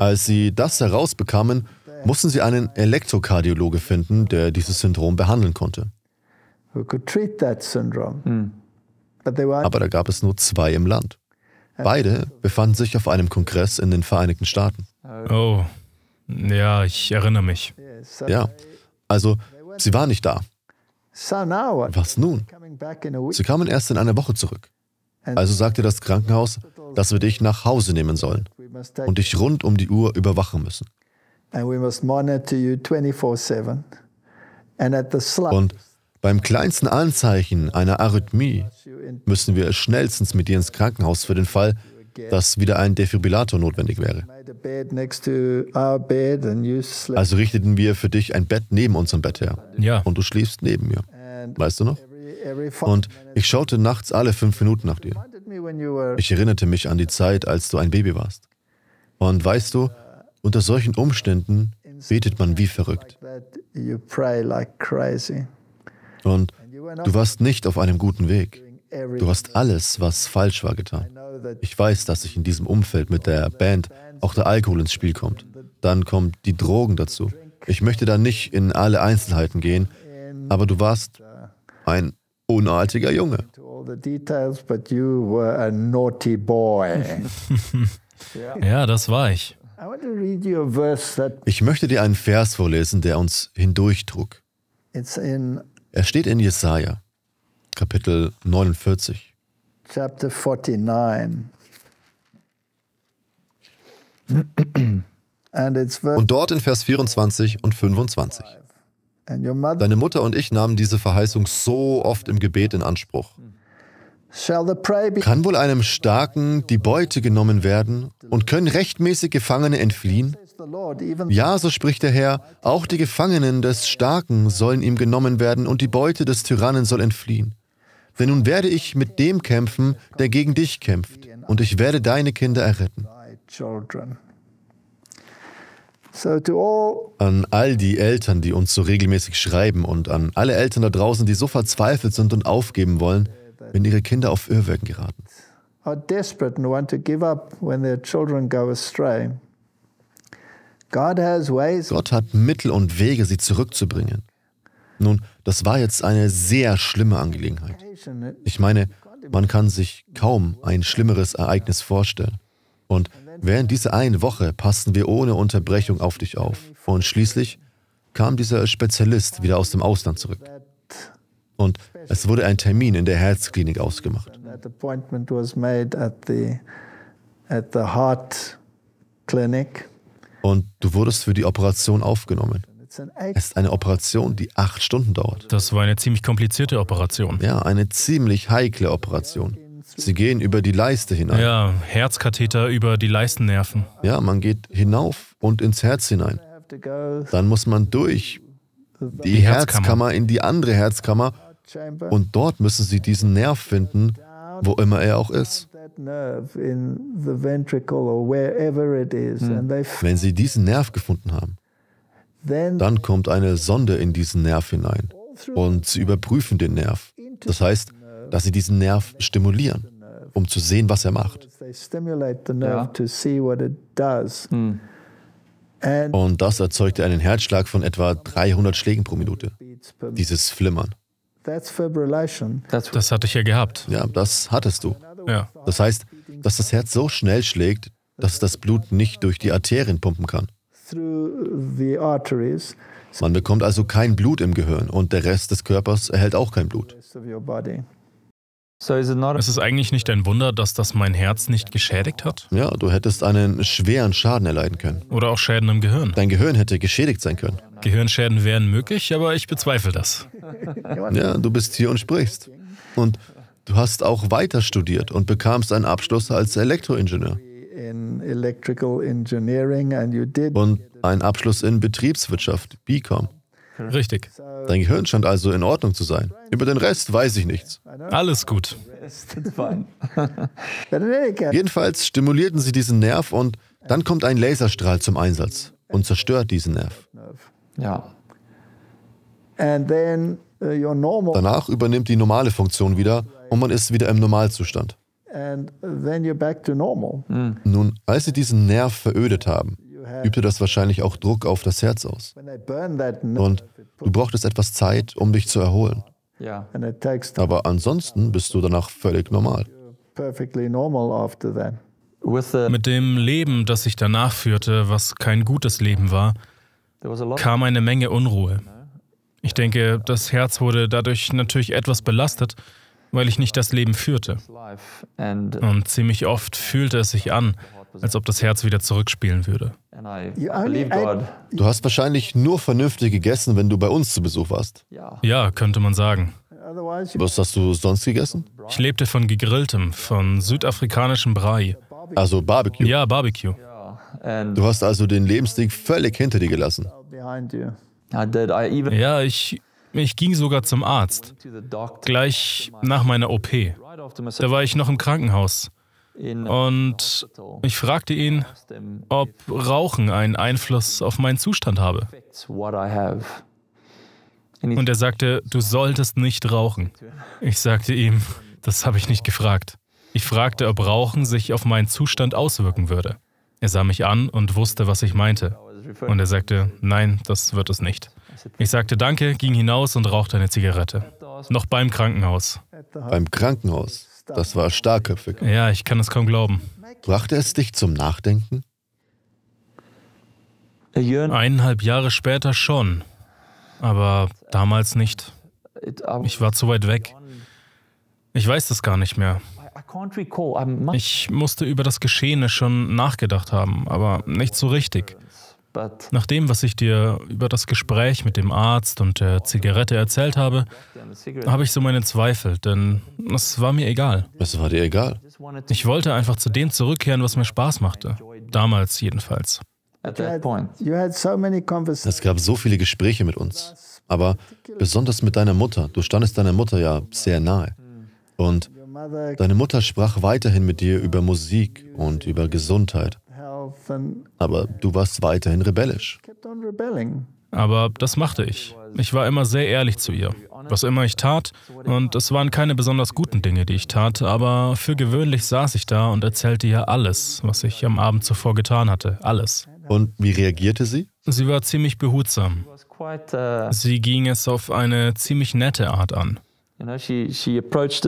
A: Als sie das herausbekamen, mussten sie einen Elektrokardiologe finden, der dieses Syndrom behandeln konnte.
B: Hm.
A: Aber da gab es nur zwei im Land. Beide befanden sich auf einem Kongress in den Vereinigten Staaten.
B: Oh,
C: ja, ich
A: erinnere mich. Ja, also sie war nicht da.
B: Was nun? Sie kamen
A: erst in einer Woche zurück. Also sagte das Krankenhaus, dass wir dich nach Hause nehmen sollen und dich rund um die Uhr überwachen müssen. Und beim kleinsten Anzeichen einer Arrhythmie müssen wir schnellstens mit dir ins Krankenhaus für den Fall, dass wieder ein Defibrillator notwendig wäre. Also richteten wir für dich ein Bett neben unserem Bett her. Ja. Und du schliefst neben mir. Weißt du noch? Und ich schaute nachts alle fünf Minuten nach dir. Ich erinnerte mich an die Zeit, als du ein Baby warst. Und weißt du, unter solchen Umständen betet man wie verrückt. Und du warst nicht auf einem guten Weg. Du hast alles, was falsch war, getan. Ich weiß, dass sich in diesem Umfeld mit der Band auch der Alkohol ins Spiel kommt. Dann kommen die Drogen dazu. Ich möchte da nicht in alle Einzelheiten gehen, aber du warst ein unartiger Junge.
B: *laughs*
A: ja, das war ich. Ich möchte dir einen Vers vorlesen, der uns hindurchtrug. Er steht in Jesaja, Kapitel 49.
B: Chapter 49.
A: *clears throat* Und dort in Vers 24 und 25. Deine Mutter und ich nahmen diese Verheißung so oft im Gebet in Anspruch. Kann wohl einem Starken die Beute genommen werden und können rechtmäßig Gefangene entfliehen? Ja, so spricht der Herr, auch die Gefangenen des Starken sollen ihm genommen werden und die Beute des Tyrannen soll entfliehen. Denn nun werde ich mit dem kämpfen, der gegen dich kämpft, und ich werde deine Kinder erretten. An all die Eltern, die uns so regelmäßig schreiben und an alle Eltern da draußen, die so verzweifelt sind und aufgeben wollen, wenn ihre Kinder auf Irrwirken geraten.
B: Are desperate and want to give up when Gott
A: hat Mittel und Wege, sie zurückzubringen. Nun, das war jetzt eine sehr schlimme Angelegenheit. Ich meine, man kann sich kaum ein schlimmeres Ereignis vorstellen. Und während dieser einen Woche passten wir ohne Unterbrechung auf dich auf. Und schließlich kam dieser Spezialist wieder aus dem Ausland zurück. Und es wurde ein Termin in der Herzklinik ausgemacht.
B: At the heart clinic.
A: Und du wurdest für die Operation aufgenommen. Es ist eine Operation, die acht Stunden dauert.
C: Das war eine ziemlich komplizierte
A: Operation. Ja, eine ziemlich heikle Operation. Sie gehen über die Leiste hinein.
C: Ja, Herzkatheter über die Leistennerven.
A: Ja, man geht hinauf und ins Herz hinein. Dann muss man durch die, die Herzkammer. Herzkammer in die andere Herzkammer und dort müssen sie diesen Nerv finden, wo immer er auch ist. Hm. Wenn sie diesen Nerv gefunden haben, dann kommt eine Sonde in diesen Nerv hinein und sie überprüfen den Nerv. Das heißt, dass sie diesen Nerv stimulieren, um zu sehen, was er macht.
B: Ja. Hm.
A: Und das erzeugte einen Herzschlag von etwa 300 Schlägen pro Minute. Dieses Flimmern. Das hatte ich ja gehabt. Ja, das hattest du. Ja. Das heißt, dass das Herz so schnell schlägt, dass das Blut nicht durch die Arterien pumpen kann. Man bekommt also kein Blut im Gehirn und der Rest des Körpers erhält auch kein Blut.
C: Es ist eigentlich nicht ein Wunder, dass das mein Herz nicht geschädigt
A: hat? Ja, du hättest einen schweren Schaden erleiden können. Oder auch Schäden im Gehirn. Dein Gehirn hätte geschädigt sein können.
C: Gehirnschäden wären möglich, aber ich bezweifle das.
A: Ja, du bist hier und sprichst. Und Du hast auch weiter studiert und bekamst einen Abschluss als Elektroingenieur. Und einen Abschluss in Betriebswirtschaft, BCom. Richtig. Dein Gehirn scheint also in Ordnung zu sein. Über den Rest weiß ich nichts. Alles gut. *laughs*
D: Jedenfalls
A: stimulierten sie diesen Nerv und dann kommt ein Laserstrahl zum Einsatz und zerstört diesen Nerv. Ja.
B: Uh,
A: Danach übernimmt die normale Funktion wieder und man ist wieder im Normalzustand.
B: Mhm.
A: Nun, als sie diesen Nerv verödet haben, übte das wahrscheinlich auch Druck auf das Herz aus.
B: Und
A: du brauchtest etwas Zeit, um dich zu erholen. Ja. Aber ansonsten bist du danach völlig normal.
C: Mit dem Leben, das ich danach führte, was kein gutes Leben war, kam eine Menge Unruhe. Ich denke, das Herz wurde dadurch natürlich etwas belastet weil ich nicht das Leben führte. Und ziemlich oft fühlte es sich an, als ob das Herz wieder zurückspielen würde.
A: Du hast wahrscheinlich nur vernünftig gegessen, wenn du bei uns zu Besuch warst.
C: Ja, könnte man sagen.
A: Was hast du sonst gegessen?
C: Ich lebte von gegrilltem, von südafrikanischem Brei.
A: Also Barbecue? Ja, Barbecue. Du hast also den Lebensstil völlig hinter dir gelassen.
C: Ja, ich ich ging sogar zum Arzt, gleich nach meiner OP. Da war ich noch im Krankenhaus. Und ich fragte ihn, ob Rauchen einen Einfluss auf meinen Zustand habe. Und er sagte, du solltest nicht rauchen. Ich sagte ihm, das habe ich nicht gefragt. Ich fragte, ob Rauchen sich auf meinen Zustand auswirken würde. Er sah mich an und wusste, was ich meinte. Und er sagte, nein, das wird es nicht. Ich sagte Danke, ging hinaus und rauchte eine Zigarette. Noch beim
A: Krankenhaus. Beim Krankenhaus? Das war starkköpfig.
C: Ja, ich kann es kaum glauben.
A: Brachte es dich zum Nachdenken?
C: Äh, Eineinhalb Jahre später schon, aber damals nicht. Ich war zu weit weg. Ich weiß das gar nicht mehr. Ich musste über das Geschehene schon nachgedacht haben, aber nicht so richtig. Nach dem, was ich dir über das Gespräch mit dem Arzt und der Zigarette erzählt habe, habe ich so meine Zweifel, denn es war mir egal. Es
A: war dir egal?
C: Ich wollte einfach zu dem zurückkehren, was mir Spaß machte. Damals jedenfalls.
A: Es gab so viele Gespräche mit uns, aber besonders mit deiner Mutter. Du standest deiner Mutter ja sehr nahe. Und deine Mutter sprach weiterhin mit dir über Musik und über Gesundheit. Aber du warst weiterhin rebellisch.
C: Aber das machte ich. Ich war immer sehr ehrlich zu ihr, was immer ich tat, und es waren keine besonders guten Dinge, die ich tat, aber für gewöhnlich saß ich da und erzählte ihr alles, was ich am Abend zuvor getan hatte, alles.
A: Und wie reagierte sie?
C: Sie war ziemlich behutsam.
D: Uh,
C: sie ging es auf eine ziemlich nette Art an.
D: You know, she, she approached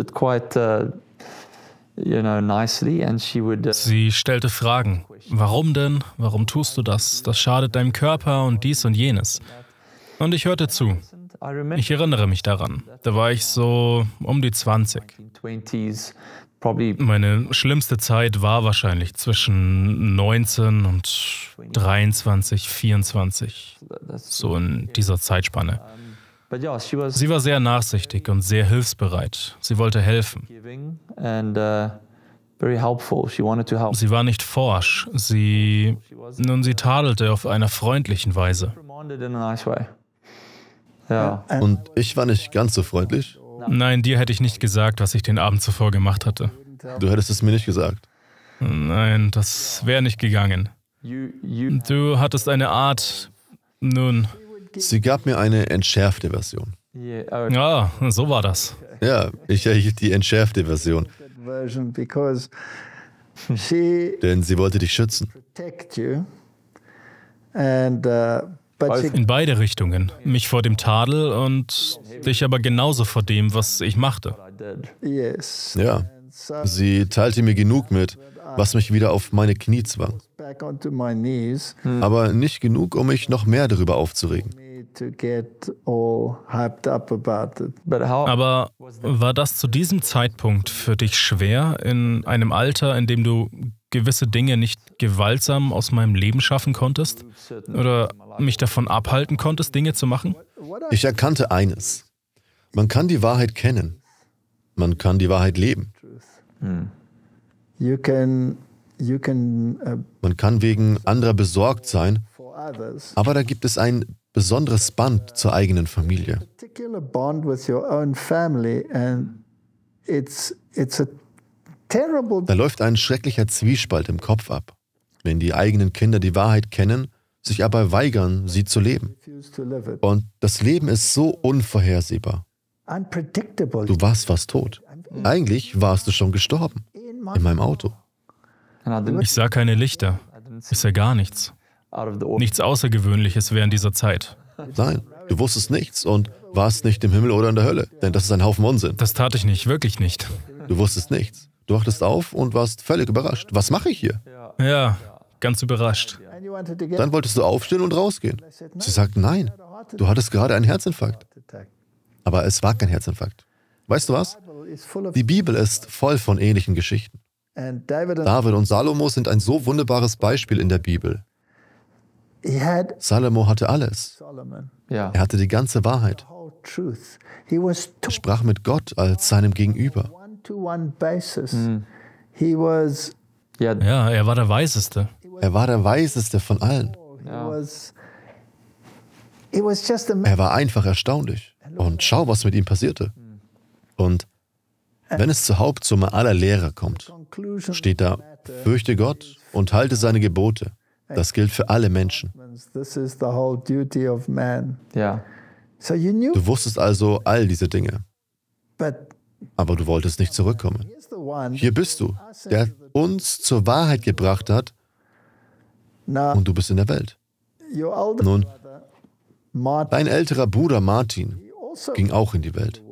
D: Uh,
C: Sie stellte Fragen. Warum denn? Warum tust du das? Das schadet deinem Körper und dies und jenes. Und ich hörte zu. Ich erinnere mich daran. Da war ich so um die 20. Meine schlimmste Zeit war wahrscheinlich zwischen 19 und 23, 24. So in dieser Zeitspanne. Sie war sehr nachsichtig und sehr hilfsbereit. Sie wollte helfen. Uh, sie war nicht forsch. Sie, nun, sie tadelte auf einer freundlichen Weise.
A: Und ich war nicht ganz so freundlich?
C: Nein, dir hätte ich nicht gesagt, was ich den Abend zuvor gemacht hatte.
A: Du hättest es mir nicht gesagt. Nein,
C: das wäre nicht gegangen. Du hattest eine Art, nun,
A: Sie gab mir eine entschärfte Version. Oh,
B: ja, so war das.
A: Ja, ich erhielt die entschärfte Version.
B: *laughs*
A: Denn sie wollte dich schützen.
B: Uh, In
C: beide Richtungen. Mich vor dem Tadel und dich aber genauso vor dem, was ich
A: machte.
B: Ja,
A: sie teilte mir genug mit, was mich wieder auf meine Knie zwang. Hm. Aber nicht genug, um mich noch mehr darüber aufzuregen.
C: Aber war das zu diesem Zeitpunkt für dich schwer, in einem Alter, in dem du gewisse Dinge nicht gewaltsam aus meinem Leben schaffen konntest? Oder mich davon abhalten konntest, Dinge zu machen?
A: Ich erkannte eines. Man kann die Wahrheit kennen. Man kann die Wahrheit leben. Hm.
B: You can, you
A: can, uh, Man kann wegen anderer besorgt sein, aber da gibt es ein besonderes Band zur eigenen Familie. Da läuft ein schrecklicher Zwiespalt im Kopf ab, wenn die eigenen Kinder die Wahrheit kennen, sich aber weigern, sie zu leben. Und das Leben ist so unvorhersehbar.
B: Du warst
A: fast tot. Mhm. Eigentlich warst du schon gestorben. In meinem Auto.
C: Ich sah keine Lichter. Ich sah gar nichts. Nichts Außergewöhnliches während dieser
A: Zeit. Nein, du wusstest nichts und warst nicht im Himmel oder in der Hölle, denn das ist ein Haufen Unsinn. Das
C: tat ich nicht, wirklich nicht.
A: Du wusstest nichts. Du wachtest auf und warst völlig überrascht. Was mache ich hier?
C: Ja, ganz überrascht.
A: Dann wolltest du aufstehen und rausgehen. Sie sagt, nein, du hattest gerade einen Herzinfarkt. Aber es war kein Herzinfarkt. Weißt du was? Die Bibel ist voll von ähnlichen Geschichten.
B: David und
A: Salomo sind ein so wunderbares Beispiel in der Bibel. Salomo hatte alles. Er hatte die ganze Wahrheit. Er sprach mit Gott als seinem Gegenüber.
B: Mm.
A: Ja,
C: er war der Weiseste.
A: Er war der Weiseste von allen.
B: Er
A: war einfach erstaunlich. Und schau, was mit ihm passierte. Mm. Und wenn es zur Hauptsumme aller Lehrer kommt, steht da, fürchte Gott und halte seine Gebote. Das gilt für alle Menschen. Ja. Du wusstest also all diese Dinge. Aber du wolltest nicht zurückkommen. Hier bist du, der uns zur Wahrheit gebracht hat. Und du bist in der Welt. Nun, dein älterer Bruder Martin also ging auch in die Welt.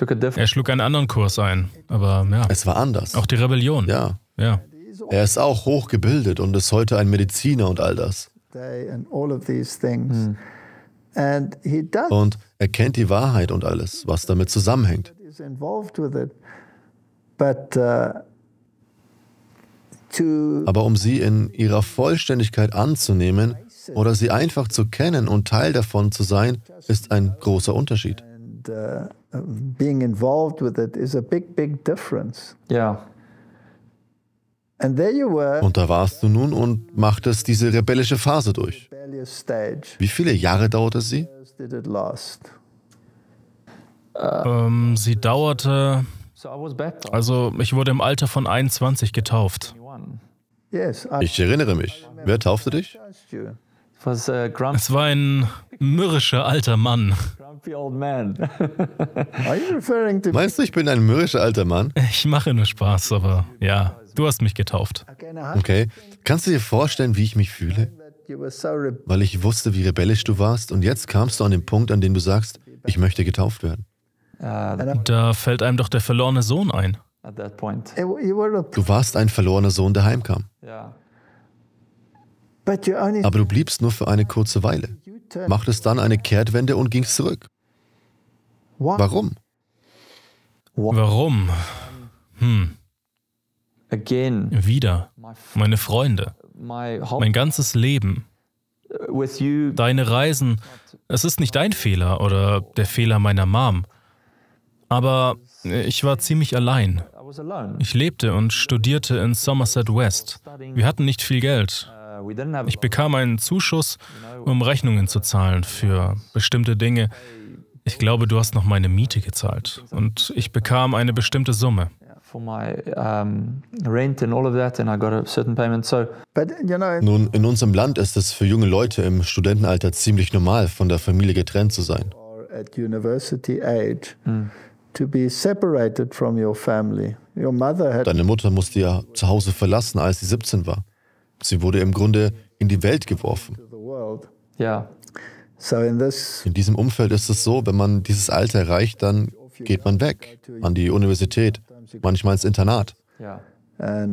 C: Er schlug einen anderen Kurs ein, aber ja. Es war anders. Auch die Rebellion. Ja.
A: ja. Er ist auch hochgebildet und ist heute ein Mediziner und all das.
B: Hm.
A: Und er kennt die Wahrheit und alles, was damit zusammenhängt. Uh, aber um sie in ihrer Vollständigkeit anzunehmen oder sie einfach zu kennen und Teil davon zu sein, ist ein großer Unterschied
B: uh, being involved with it is a big, big difference. Yeah. And there you were. Und
A: da warst du nun und machtest diese rebellische Phase durch. Wie viele Jahre dauerte sie?
C: Ähm, sie dauerte. Also, ich wurde im Alter von 21
A: getauft. Ich erinnere mich. Wer taufte dich?
C: Was, äh, es war ein mürrischer alter Mann.
A: Grumpy old man. Meinst du, ich bin ein mürrischer alter Mann? Ich mache nur Spaß, aber ja, du hast mich getauft. Okay. Kannst du dir vorstellen, wie ich mich fühle? Weil ich wusste, wie rebellisch du warst und jetzt kamst du an den Punkt, an dem du sagst, ich möchte getauft werden. Ah, da fällt
C: einem doch der verlorene Sohn
A: ein.
B: Eh, du
A: warst ein verlorener Sohn, der heimkam.
B: Ja. Aber
A: du bliebst nur für eine kurze Weile, machtest dann eine Kehrtwende und gingst zurück. Warum? Warum? Hm.
C: Wieder. Meine Freunde. Mein ganzes Leben. Deine Reisen. Es ist nicht dein Fehler oder der Fehler meiner Mom. Aber ich war ziemlich allein. Ich lebte und studierte in Somerset West. Wir hatten nicht viel Geld. Ich bekam einen Zuschuss, um Rechnungen zu zahlen für bestimmte Dinge. Ich glaube, du hast noch meine Miete gezahlt und ich bekam eine bestimmte Summe.
D: Nun,
A: in unserem Land ist es für junge Leute im Studentenalter ziemlich normal, von der Familie getrennt zu sein. Mm. Deine Mutter musste ja zu Hause verlassen, als sie 17 war. Sie wurde im Grunde in die Welt geworfen. Ja. In diesem Umfeld ist es so, wenn man dieses Alter erreicht, dann geht man weg an die Universität, manchmal ins Internat. Uh,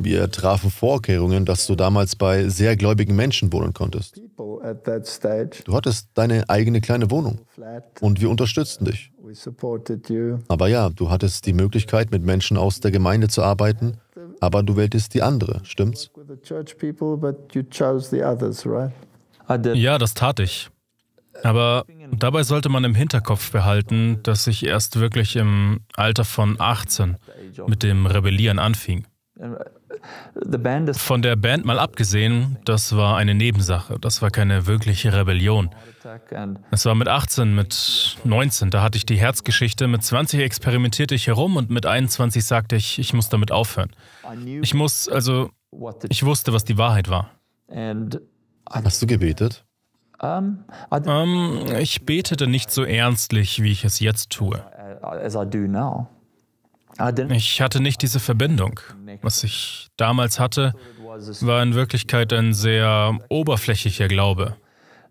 A: wir trafen Vorkehrungen, dass du damals bei sehr gläubigen Menschen wohnen konntest.
B: Du
A: hattest deine eigene kleine Wohnung und wir unterstützten dich. Aber ja, du hattest die Möglichkeit, mit Menschen aus der Gemeinde zu arbeiten aber du wähltest die andere, stimmt's? Ah, ja, das tat ich.
C: Aber dabei sollte man im Hinterkopf behalten, dass ich erst wirklich im Alter von 18 mit dem Rebellieren anfing. Von der Band mal abgesehen, das war eine Nebensache, das war keine wirkliche Rebellion. Es war mit 18, mit 19, da hatte ich die Herzgeschichte, mit 20 experimentierte ich herum und mit 21 sagte ich, ich muss damit aufhören. Ich muss, also, ich wusste, was die Wahrheit war.
A: Hast du gebetet?
C: Um, ich betete nicht so ernstlich, wie ich es jetzt tue. Ah, ich hatte nicht diese Verbindung. Was ich damals hatte, war in Wirklichkeit ein sehr oberflächlicher Glaube.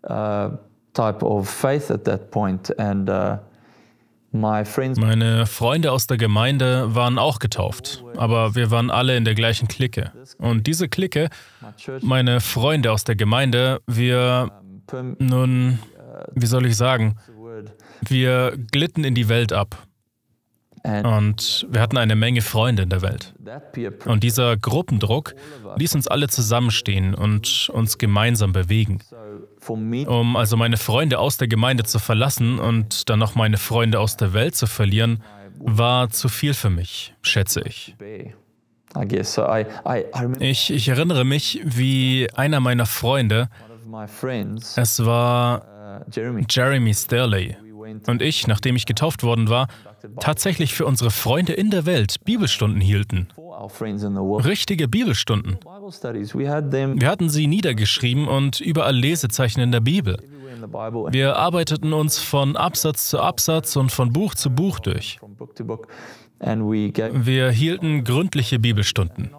D: Uh, uh,
C: meine Freunde aus der Gemeinde waren auch getauft, aber wir waren alle in der gleichen Clique. Und diese Clique, meine Freunde aus der Gemeinde, wir, nun, wie soll ich sagen, wir glitten in die Welt ab. Und wir hatten eine Menge Freunde in der Welt. Und dieser Gruppendruck ließ uns alle zusammenstehen und uns gemeinsam bewegen. Um also meine Freunde aus der Gemeinde zu verlassen und dann noch meine Freunde aus der Welt zu verlieren, war zu viel für mich, schätze ich. Ich, ich erinnere mich, wie einer meiner Freunde, es war uh, Jeremy Stirley, und ich, nachdem ich getauft worden war, tatsächlich für unsere Freunde in der Welt Bibelstunden hielten.
D: Richtige
C: Bibelstunden.
D: Wir
C: hatten sie niedergeschrieben und überall Lesezeichen in der Bibel. Wir arbeiteten uns von Absatz zu Absatz und von Buch zu Buch durch.
D: Wir
C: hielten gründliche Bibelstunden.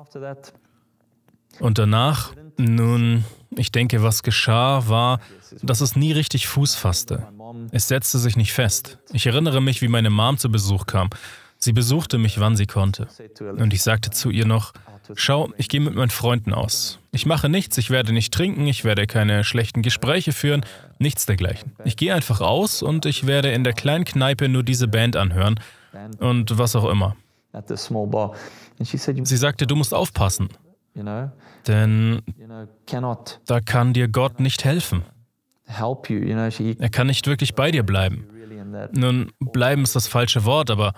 C: Und danach, nun, ich denke, was geschah, war, dass es nie richtig Fuß fasste. Es setzte sich nicht fest. Ich erinnere mich, wie meine Mom zu Besuch kam. Sie besuchte mich, wann sie konnte. Und ich sagte zu ihr noch, schau, ich gehe mit meinen Freunden aus. Ich mache nichts, ich werde nicht trinken, ich werde keine schlechten Gespräche führen, nichts dergleichen. Ich gehe einfach aus und ich werde in der kleinen Kneipe nur diese Band anhören und was auch immer. Sie sagte, du musst aufpassen, denn da kann dir Gott nicht helfen.
D: Er
C: kann nicht wirklich bei dir bleiben. Nun, bleiben ist das falsche Wort, aber,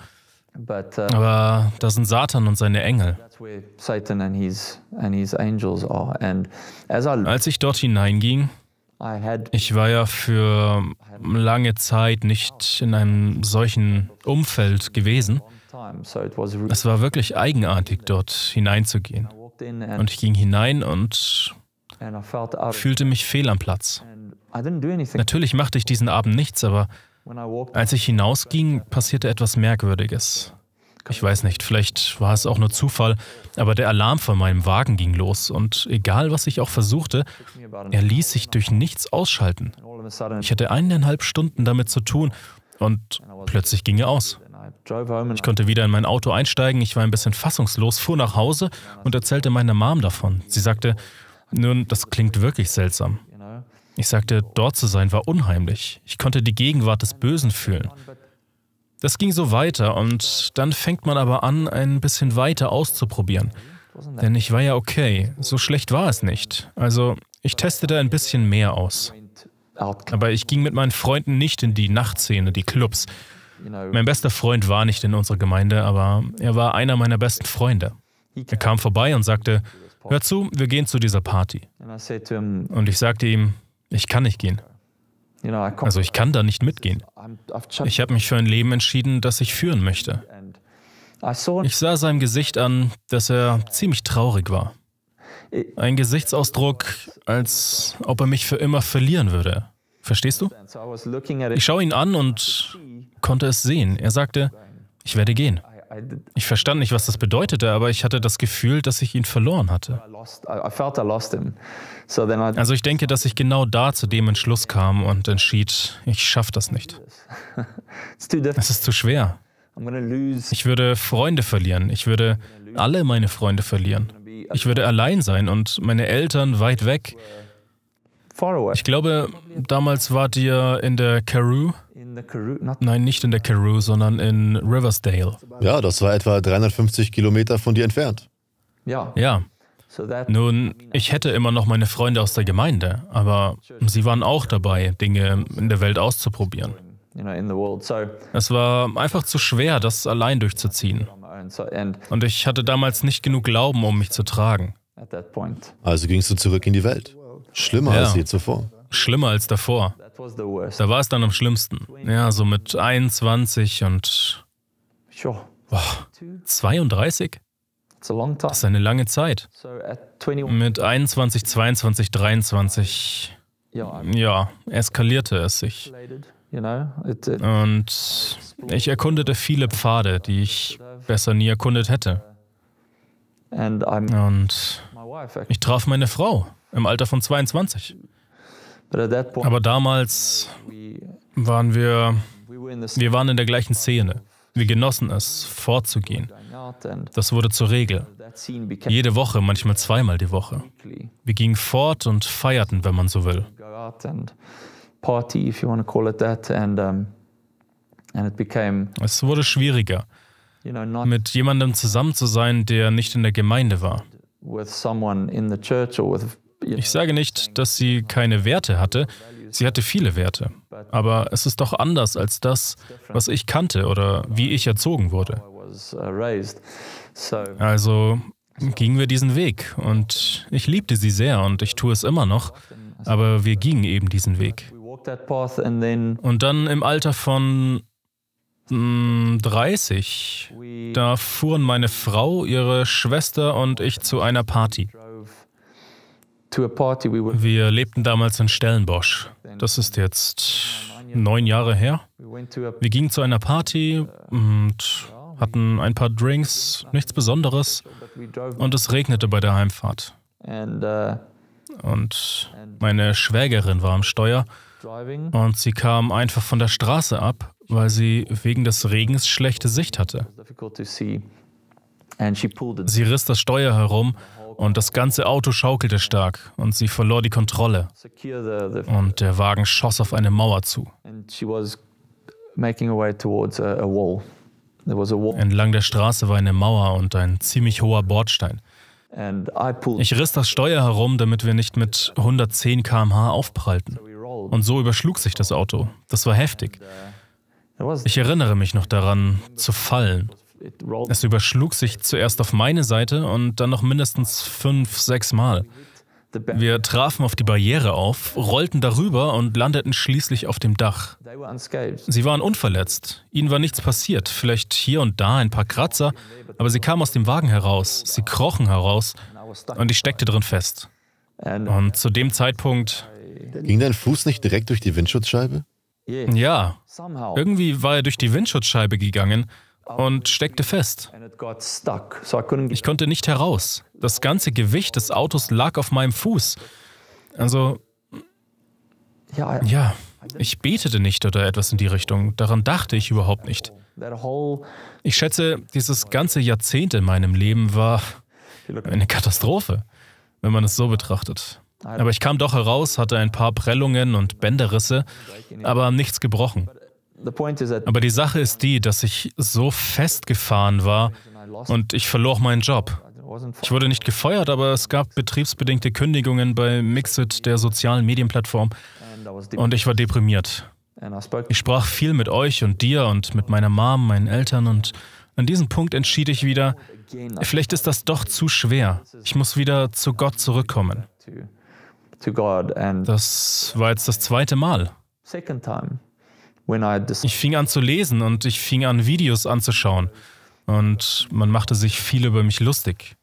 D: uh, aber
C: da sind Satan und seine Engel. Als ich dort hineinging, ich war ja für lange Zeit nicht in einem solchen Umfeld gewesen. Es war wirklich eigenartig, dort hineinzugehen. Und ich ging hinein und fühlte mich fehl am Platz. Natürlich machte ich diesen Abend nichts, aber als ich hinausging, passierte etwas Merkwürdiges. Ich weiß nicht, vielleicht war es auch nur Zufall, aber der Alarm von meinem Wagen ging los und egal was ich auch versuchte, er ließ sich durch nichts ausschalten. Ich hatte eineinhalb Stunden damit zu tun und plötzlich ging er aus. Ich konnte wieder in mein Auto einsteigen, ich war ein bisschen fassungslos, fuhr nach Hause und erzählte meiner Mom davon. Sie sagte, nun, das klingt wirklich seltsam. Ich sagte, dort zu sein war unheimlich. Ich konnte die Gegenwart des Bösen fühlen. Das ging so weiter und dann fängt man aber an, ein bisschen weiter auszuprobieren. Denn ich war ja okay, so schlecht war es nicht. Also ich testete ein bisschen mehr aus. Aber ich ging mit meinen Freunden nicht in die Nachtszene, die Clubs. Mein bester Freund war nicht in unserer Gemeinde, aber er war einer meiner besten Freunde. Er kam vorbei und sagte, Hör zu, wir gehen zu dieser Party.
D: Und
C: ich sagte ihm, ich kann nicht gehen. Also ich kann da nicht mitgehen. Ich habe mich für ein Leben entschieden, das ich führen möchte. Ich sah seinem Gesicht an, dass er ziemlich traurig war. Ein Gesichtsausdruck, als ob er mich für immer verlieren würde. Verstehst du? Ich schaue ihn an und konnte es sehen. Er sagte, ich werde gehen. Ich verstand nicht, was das bedeutete, aber ich hatte das Gefühl, dass ich ihn verloren hatte. Also ich denke, dass ich genau da zu dem Entschluss kam und entschied, ich schaffe das nicht. *laughs* Es ist zu schwer. Ich würde Freunde verlieren. Ich würde alle meine Freunde verlieren. Ich würde allein sein und meine Eltern weit weg. Ich glaube, damals wart ihr in der Karoo. Nein, nicht in der Karoo,
A: sondern in Riversdale. Ja, das war etwa 350 Kilometer von dir entfernt.
D: Ja.
C: Ja. Nun, ich hätte immer noch meine Freunde aus der Gemeinde, aber sie waren auch dabei, Dinge in der Welt auszuprobieren. Es war einfach zu schwer, das allein durchzuziehen. Und ich hatte damals nicht genug Glauben, um mich zu tragen.
A: Also gingst du zurück in die Welt. Schlimmer ja. als je zuvor
C: schlimmer als davor. Da war es dann am schlimmsten. Ja, so mit 21 und boah, 32? Das ist eine lange Zeit. Mit 21, 22, 23. Ja, eskalierte es sich. Und ich erkundete viele Pfade, die ich besser nie erkundet hätte. Und ich traf meine Frau im Alter von 22. Aber damals waren wir, wir waren in der gleichen Szene. Wir genossen es, fortzugehen. Das wurde zur Regel. Jede Woche, manchmal zweimal die Woche. Wir gingen fort und feierten, wenn man so will. Es wurde schwieriger, mit jemandem zusammen zu sein, der nicht in der Gemeinde war. Ich sage nicht, dass sie keine Werte hatte. Sie hatte viele Werte. Aber es ist doch anders als das, was ich kannte oder wie ich erzogen wurde. Also gingen wir diesen Weg und ich liebte sie sehr und ich tue es immer noch, aber wir gingen eben diesen Weg. Und dann im Alter von 30, hm, da fuhren meine Frau, ihre Schwester und ich zu einer Party.
D: Wir
C: lebten damals in Stellenbosch. Das ist jetzt neun Jahre her. Wir gingen zu einer Party und hatten ein paar Drinks, nichts Besonderes. Und es regnete bei der Heimfahrt.
D: Uh,
C: und meine Schwägerin war am Steuer. Und sie kam einfach von der Straße ab, weil sie wegen des Regens schlechte Sicht hatte. Sie riss das Steuer herum und das ganze Auto schaukelte stark und sie verlor die Kontrolle. Und der Wagen schoss auf eine Mauer zu.
D: Entlang
C: der Straße war eine Mauer und ein ziemlich hoher Bordstein. Ich riss das Steuer herum, damit wir nicht mit 110 km/h aufprallten. Und so überschlug sich das Auto. Das war heftig. Ich erinnere mich noch daran, zu fallen. Es überschlug sich zuerst auf meine Seite und dann noch mindestens fünf, sechs Mal. Wir trafen auf die Barriere auf, rollten darüber und landeten schließlich auf dem Dach. Sie waren unverletzt, ihnen war nichts passiert, vielleicht hier und da ein paar Kratzer, aber sie kamen aus dem Wagen heraus, sie krochen heraus und ich steckte drin fest. Und zu dem Zeitpunkt... Ging dein
A: Fuß nicht direkt durch die Windschutzscheibe?
C: Ja, irgendwie war er durch die Windschutzscheibe gegangen und steckte fest. Ich konnte nicht heraus. Das ganze Gewicht des Autos lag auf meinem Fuß. Also, ja, ich betete nicht oder etwas in die Richtung. Daran dachte ich überhaupt nicht. Ich schätze, dieses ganze Jahrzehnt in meinem Leben war eine Katastrophe, wenn man es so betrachtet. Aber ich kam doch heraus, hatte ein paar Prellungen und Bänderrisse, aber nichts gebrochen. Aber die Sache ist die, dass ich so festgefahren war und ich verlor meinen Job. Ich wurde nicht gefeuert, aber es gab betriebsbedingte Kündigungen bei Mixit, der sozialen Medienplattform, und ich war deprimiert. Ich sprach viel mit euch und dir und mit meiner Mom, meinen Eltern und an diesem Punkt entschied ich wieder, vielleicht ist das doch zu schwer. Ich muss wieder zu Gott zurückkommen. Das war jetzt das zweite Mal ich fing an zu lesen und ich fing an, Videos anzuschauen. Und man machte sich viel über mich lustig.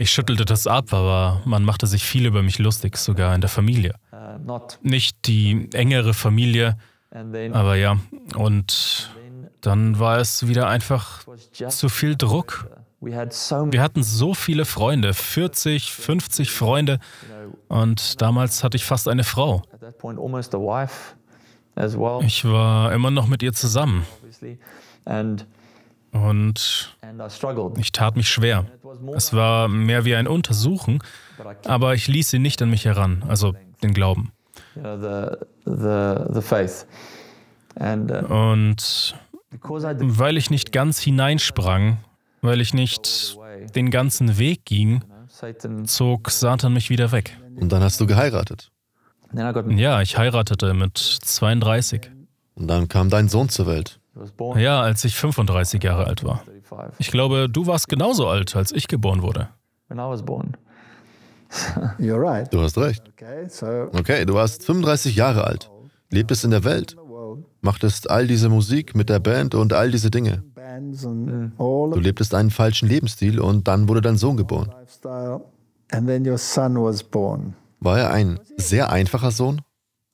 C: Ich schüttelte das ab, aber man machte sich viel über mich lustig, sogar in der Familie. Uh, Nicht die engere Familie, aber ja. Und dann war es wieder einfach zu viel Druck. Uh, Wir hatten so viele Freunde, 40, 50 Freunde. Und damals hatte ich fast eine Frau. Ich war immer noch mit ihr zusammen. Und ich tat mich schwer. Es war mehr wie ein Untersuchen, aber ich ließ sie nicht an mich heran, also den Glauben. Uh, Und weil ich nicht ganz hineinsprang, weil ich nicht den ganzen Weg ging, zog Satan mich wieder weg. Und dann hast du geheiratet. Ja, ich heiratete mit 32.
A: Und dann kam dein Sohn zur Welt.
C: Ja, als ich 35 Jahre alt war. Ich glaube, du warst genauso alt, als ich geboren wurde.
A: *laughs* Du hast recht. Okay, du warst 35 Jahre alt, lebtest in der Welt, machtest all diese Musik mit der Band und all diese Dinge. Du lebtest einen falschen Lebensstil und dann wurde dein Sohn geboren. War er ein sehr einfacher Sohn?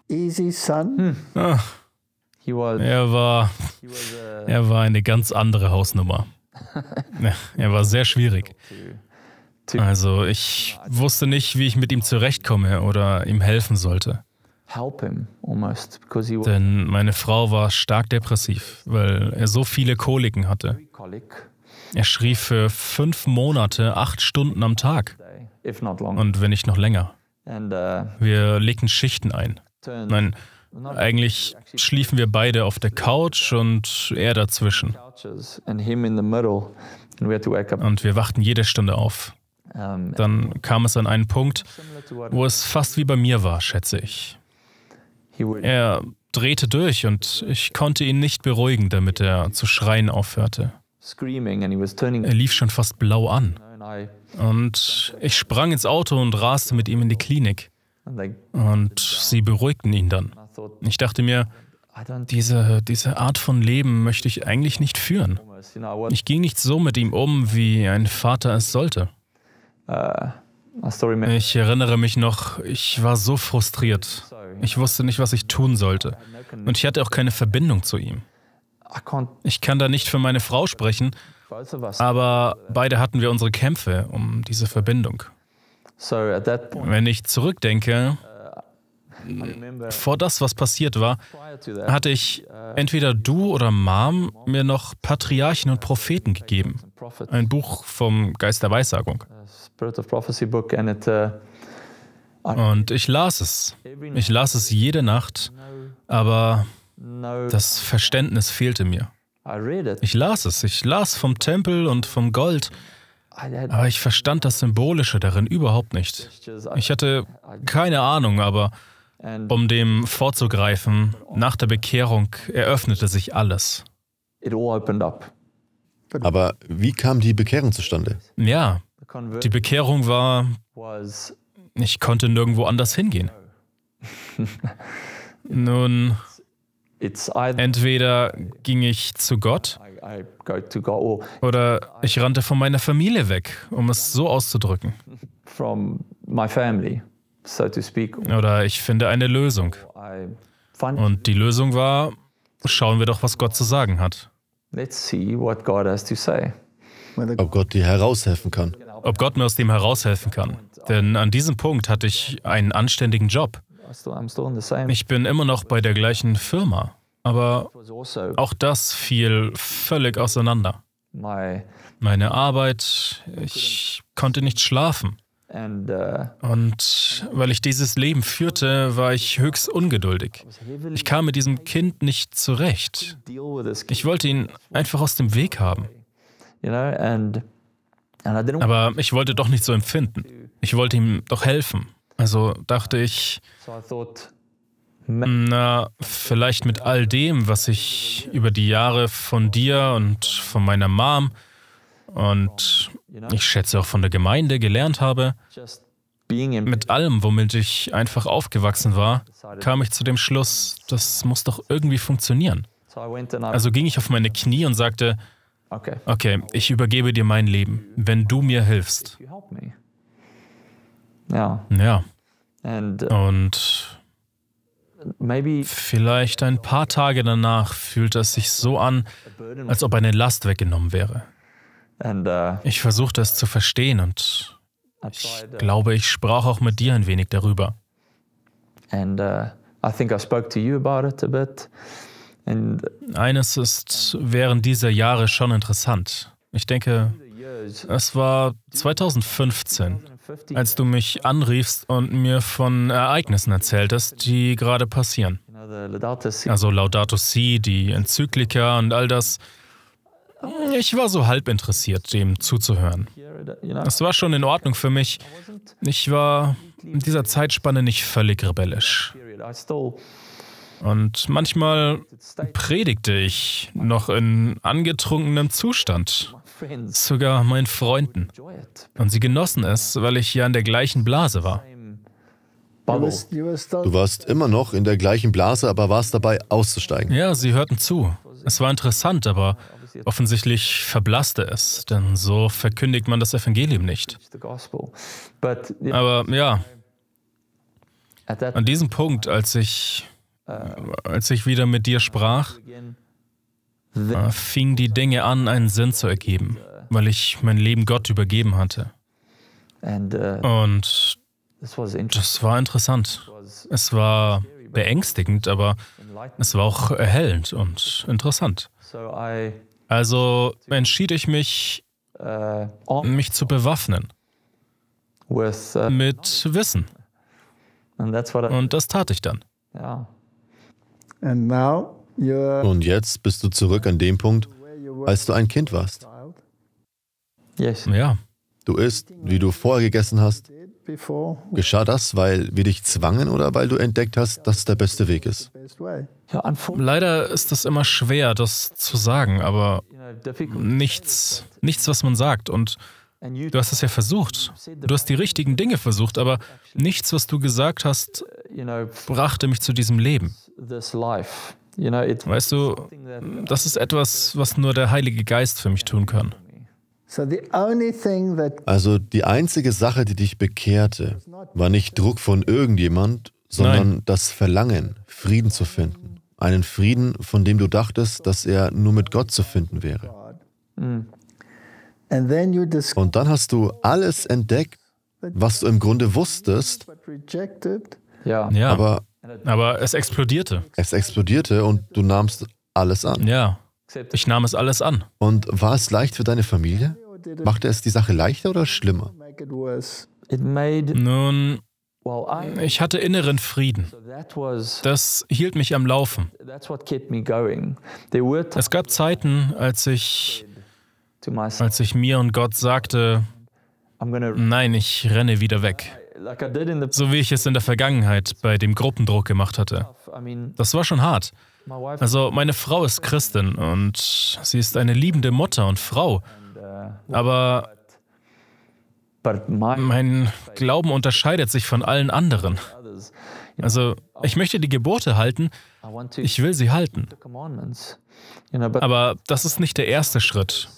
B: Easy Son? Hm. Ach, er
C: war, äh, er war eine ganz andere Hausnummer. *laughs* ja, er war sehr schwierig. Also ich wusste nicht, wie ich mit ihm zurechtkomme oder ihm helfen sollte. Denn meine Frau war stark depressiv, weil er so viele Koliken hatte. Er schrie für fünf Monate acht Stunden am Tag. Und wenn nicht noch länger. Uh, wir legten Schichten ein. Nein, eigentlich schliefen wir beide auf der Couch und er dazwischen. Und wir wachten jede Stunde auf. Dann kam es an einen Punkt, wo es fast wie bei mir war, schätze ich. Er drehte durch und ich konnte ihn nicht beruhigen, damit er zu schreien aufhörte.
D: Er
C: lief schon fast blau an. Und ich sprang ins Auto und raste mit ihm in die Klinik. Und sie beruhigten ihn dann. Ich dachte mir, diese, diese Art von Leben möchte ich eigentlich nicht führen. Ich ging nicht so mit ihm um, wie ein Vater es sollte. Uh, ich erinnere mich noch, ich war so frustriert. Ich wusste nicht, was ich tun sollte. Und ich hatte auch keine Verbindung zu ihm. Ich kann da nicht für meine Frau sprechen, aber beide hatten wir unsere Kämpfe um diese Verbindung.
D: Wenn
C: ich zurückdenke, vor das, was passiert war, hatte ich entweder du oder Mom mir noch Patriarchen und Propheten gegeben. Ein Buch vom Geist der Weissagung. Uh, und ich las es. Ich las es jede Nacht, aber das Verständnis fehlte mir. Ich las es, ich las vom Tempel und vom Gold, aber ich verstand das Symbolische darin überhaupt nicht. Ich hatte keine Ahnung, aber um dem vorzugreifen, nach der Bekehrung eröffnete sich alles.
A: Aber wie kam die Bekehrung zustande?
C: Ja, die Bekehrung war, ich konnte nirgendwo anders hingehen. *laughs* Nun, Entweder ging ich zu Gott oder ich rannte von meiner Familie weg, um es so auszudrücken. Oder ich finde eine Lösung. Und die Lösung war, schauen wir doch, was Gott zu sagen hat.
D: Ob
A: Gott dir heraushelfen kann.
C: Ob Gott mir aus dem heraushelfen kann. Denn an diesem Punkt hatte ich einen anständigen Job. Ich bin immer noch bei der gleichen Firma, aber auch das fiel völlig auseinander. Meine Arbeit, ich konnte nicht schlafen. Uh, Und weil ich dieses Leben führte, war ich höchst ungeduldig. Ich kam mit diesem Kind nicht zurecht. Ich wollte ihn einfach aus dem Weg haben. Aber ich wollte doch nicht so empfinden. Ich wollte ihm doch helfen. Also dachte ich, na, vielleicht mit all dem, was ich über die Jahre von dir und von meiner Mom und ich schätze auch von der Gemeinde gelernt habe, mit allem, womit ich einfach aufgewachsen war, kam ich zu dem Schluss, das muss doch irgendwie funktionieren. Also ging ich auf meine Knie und sagte, okay, ich übergebe dir mein Leben, wenn du mir hilfst. Ja. Uh, und vielleicht ein paar Tage danach fühlt es sich so an, als ob eine Last weggenommen wäre. Uh, ich versuchte es zu verstehen und
D: ich uh, glaube,
C: ich sprach auch mit dir ein wenig darüber. Eines ist während dieser Jahre schon interessant. Ich denke, es war 2015 als du mich anriefst und mir von Ereignissen erzähltest, die gerade passieren. Also Laudato Si, die Enzyklika und all das. Ich war so halb interessiert, dem zuzuhören. Es war schon in Ordnung für mich. Ich war in dieser Zeitspanne nicht völlig rebellisch. Und manchmal predigte ich noch in angetrunkenem Zustand sogar meinen Freunden. Und sie genossen es, weil ich ja in der gleichen Blase war.
A: Du warst immer noch in der gleichen Blase, aber warst dabei auszusteigen.
C: Ja, sie hörten zu. Es war interessant, aber offensichtlich verblasste es, denn so verkündigt man das Evangelium nicht. Aber ja, an diesem Punkt, als ich, uh, als ich wieder mit dir sprach, da äh, fingen die Dinge an, einen Sinn zu ergeben, weil ich mein Leben Gott übergeben hatte. Äh, und das war interessant. Es war beängstigend, aber es war auch erhellend und interessant. Also entschied ich mich, äh, mich zu bewaffnen uh, mit Wissen. Und das tat ich dann.
A: Und now und jetzt bist du zurück an dem Punkt, als du ein Kind warst. Ja. Du isst, wie du vorher gegessen hast. Geschah das, weil wir dich zwangen oder weil du entdeckt hast, dass der beste Weg ist?
C: Leider ist es immer schwer, das zu sagen, aber nichts, nichts, was man sagt. Und du hast es ja versucht. Du hast die richtigen Dinge versucht, aber nichts, was du gesagt hast, brachte mich zu
A: diesem Leben.
C: Weißt du, das ist etwas, was nur der Heilige Geist für mich tun kann.
A: Also die einzige Sache, die dich bekehrte, war nicht Druck von irgendjemand, sondern Nein. das Verlangen, Frieden zu finden. Einen Frieden, von dem du dachtest, dass er nur mit Gott zu finden wäre. Und dann hast du alles entdeckt, was du im Grunde wusstest, ja. aber
C: aber es explodierte.
A: Es explodierte und du nahmst alles an. Ja, ich nahm es alles an. Und war es leicht für deine Familie? Machte es die Sache leichter oder schlimmer?
C: Nun, ich hatte inneren Frieden. Das hielt mich am Laufen. Es gab Zeiten, als ich, als ich mir und Gott sagte, nein, ich renne wieder weg. So wie ich es in der Vergangenheit bei dem Gruppendruck gemacht hatte. Das war schon hart. Also meine Frau ist Christin und sie ist eine liebende Mutter und Frau. Uh, Aber mein Glauben unterscheidet sich von allen anderen. Also ich möchte die Gebote halten, ich will sie halten. Aber das ist nicht der erste Schritt.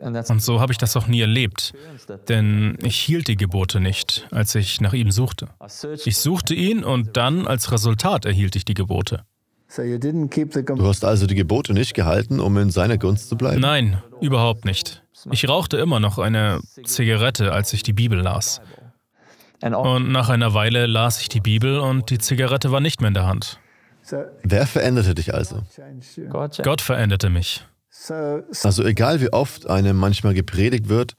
C: Und so habe ich das auch nie erlebt, denn ich hielt die Gebote nicht, als ich nach ihm suchte. Ich suchte ihn und dann als Resultat erhielt
A: ich die Gebote. Du hast also die Gebote nicht gehalten, um in seiner Gunst zu bleiben?
C: Nein, überhaupt nicht. Ich rauchte immer noch eine Zigarette, als ich die Bibel las. Und nach einer Weile las ich die Bibel und die Zigarette war nicht mehr in der Hand.
A: Wer veränderte dich also?
C: Gott veränderte mich.
B: Also
A: egal wie oft einem manchmal gepredigt wird,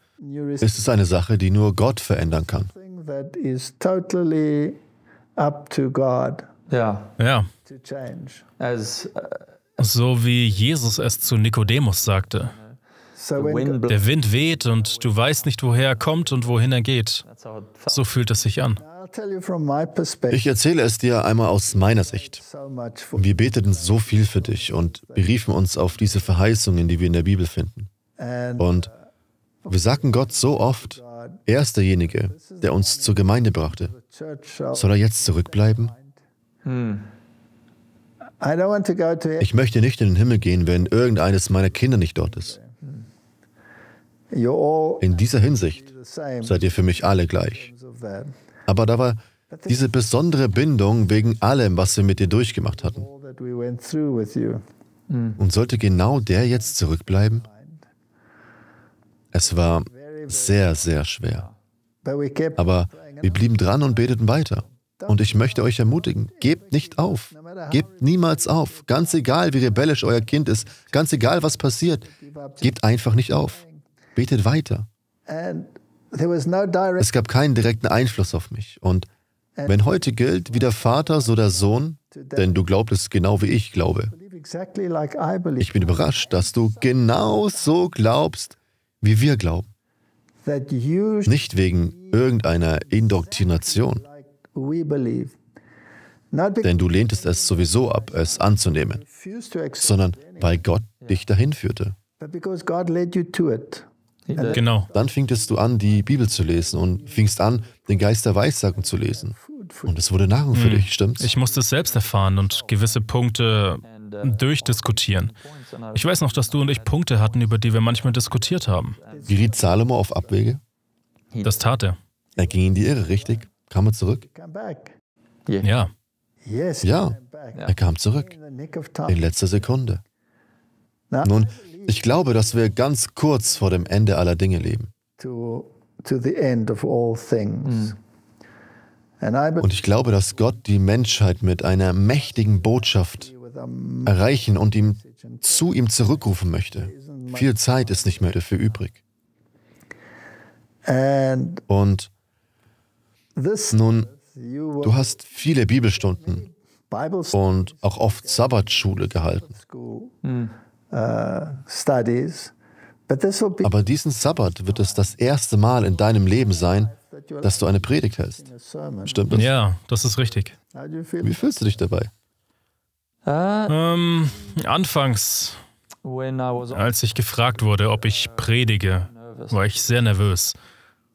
A: ist es eine Sache, die nur Gott verändern kann. Ja. Ja.
B: Äh,
C: so wie Jesus es zu Nikodemus sagte.
B: Der
C: Wind weht und du weißt nicht, woher er kommt und wohin er geht. So fühlt es sich an.
B: Ich
A: erzähle es dir einmal aus meiner Sicht. Wir beteten so viel für dich und beriefen uns auf diese Verheißungen, die wir in der Bibel finden. Und uh, wir sagten Gott so oft, er ist derjenige, der uns zur Gemeinde brachte. Soll er jetzt zurückbleiben? Hm. Ich möchte nicht in den Himmel gehen, wenn irgendeines meiner Kinder nicht dort ist. In dieser Hinsicht seid ihr für mich alle gleich. Aber da war diese besondere Bindung wegen allem, was wir mit dir durchgemacht hatten. Hm. Und sollte genau der jetzt zurückbleiben? Es war sehr, sehr schwer. Aber wir blieben dran und beteten weiter. Und ich möchte euch ermutigen, gebt nicht auf. Gebt niemals auf. Ganz egal, wie rebellisch euer Kind ist, ganz egal, was passiert, gebt einfach nicht auf. Betet weiter.
B: Es gab
A: keinen direkten Einfluss auf mich. Und wenn heute gilt, wie der Vater, so der Sohn, denn du glaubtest genau wie ich glaube. Ich bin überrascht, dass du genau so glaubst, wie wir glauben.
B: Nicht
A: wegen irgendeiner Indoktrination. Denn du lehntest es sowieso ab, es anzunehmen, sondern weil Gott dich dahin führte. Äh, genau. genau. Dann fingtest du an, die Bibel zu lesen und fingst an, den Geist der Weissagung zu lesen. Und es wurde Nahrung für mhm. dich, stimmt's? Ich
C: musste es selbst erfahren und gewisse Punkte durchdiskutieren. Ich weiß noch, dass du und ich Punkte hatten,
A: über die wir manchmal diskutiert haben. Geriet Salomo auf Abwege?
C: Das tat er.
A: Er ging in die Irre, richtig? Kam er zurück? Ja.
B: Ja,
A: er kam zurück. In letzter Sekunde. Nun, ich glaube, dass wir ganz kurz vor dem Ende aller Dinge leben. Hm. Und ich glaube, dass Gott die Menschheit mit einer mächtigen Botschaft erreichen und ihm, zu ihm zurückrufen möchte. Viel Zeit ist nicht mehr dafür übrig. Und nun, du hast viele Bibelstunden und auch oft Sabbatschule gehalten. Mhm. Äh, Aber diesen Sabbat wird es das erste Mal in deinem Leben sein, dass du eine Predigt hältst. Stimmt das? Ja, das ist richtig. Wie fühlst du dich dabei?
C: Äh, ähm, anfangs, als ich gefragt wurde, ob ich predige, war ich sehr nervös.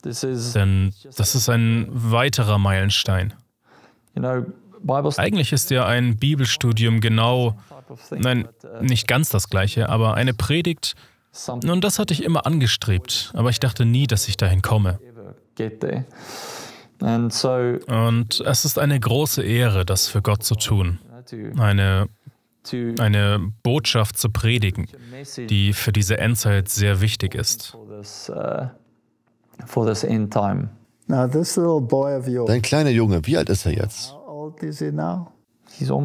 C: Denn das ist ein weiterer Meilenstein. Eigentlich ist ja ein Bibelstudium genau Nein, äh, nicht ganz das gleiche, aber eine Predigt, Nun, das hatte ich immer angestrebt, aber ich dachte nie, dass ich dahin komme. Und es ist eine große Ehre, das für Gott zu tun, eine, eine Botschaft zu predigen, die für diese Endzeit sehr wichtig ist. Uh,
A: Dein kleiner Junge, wie alt ist er jetzt?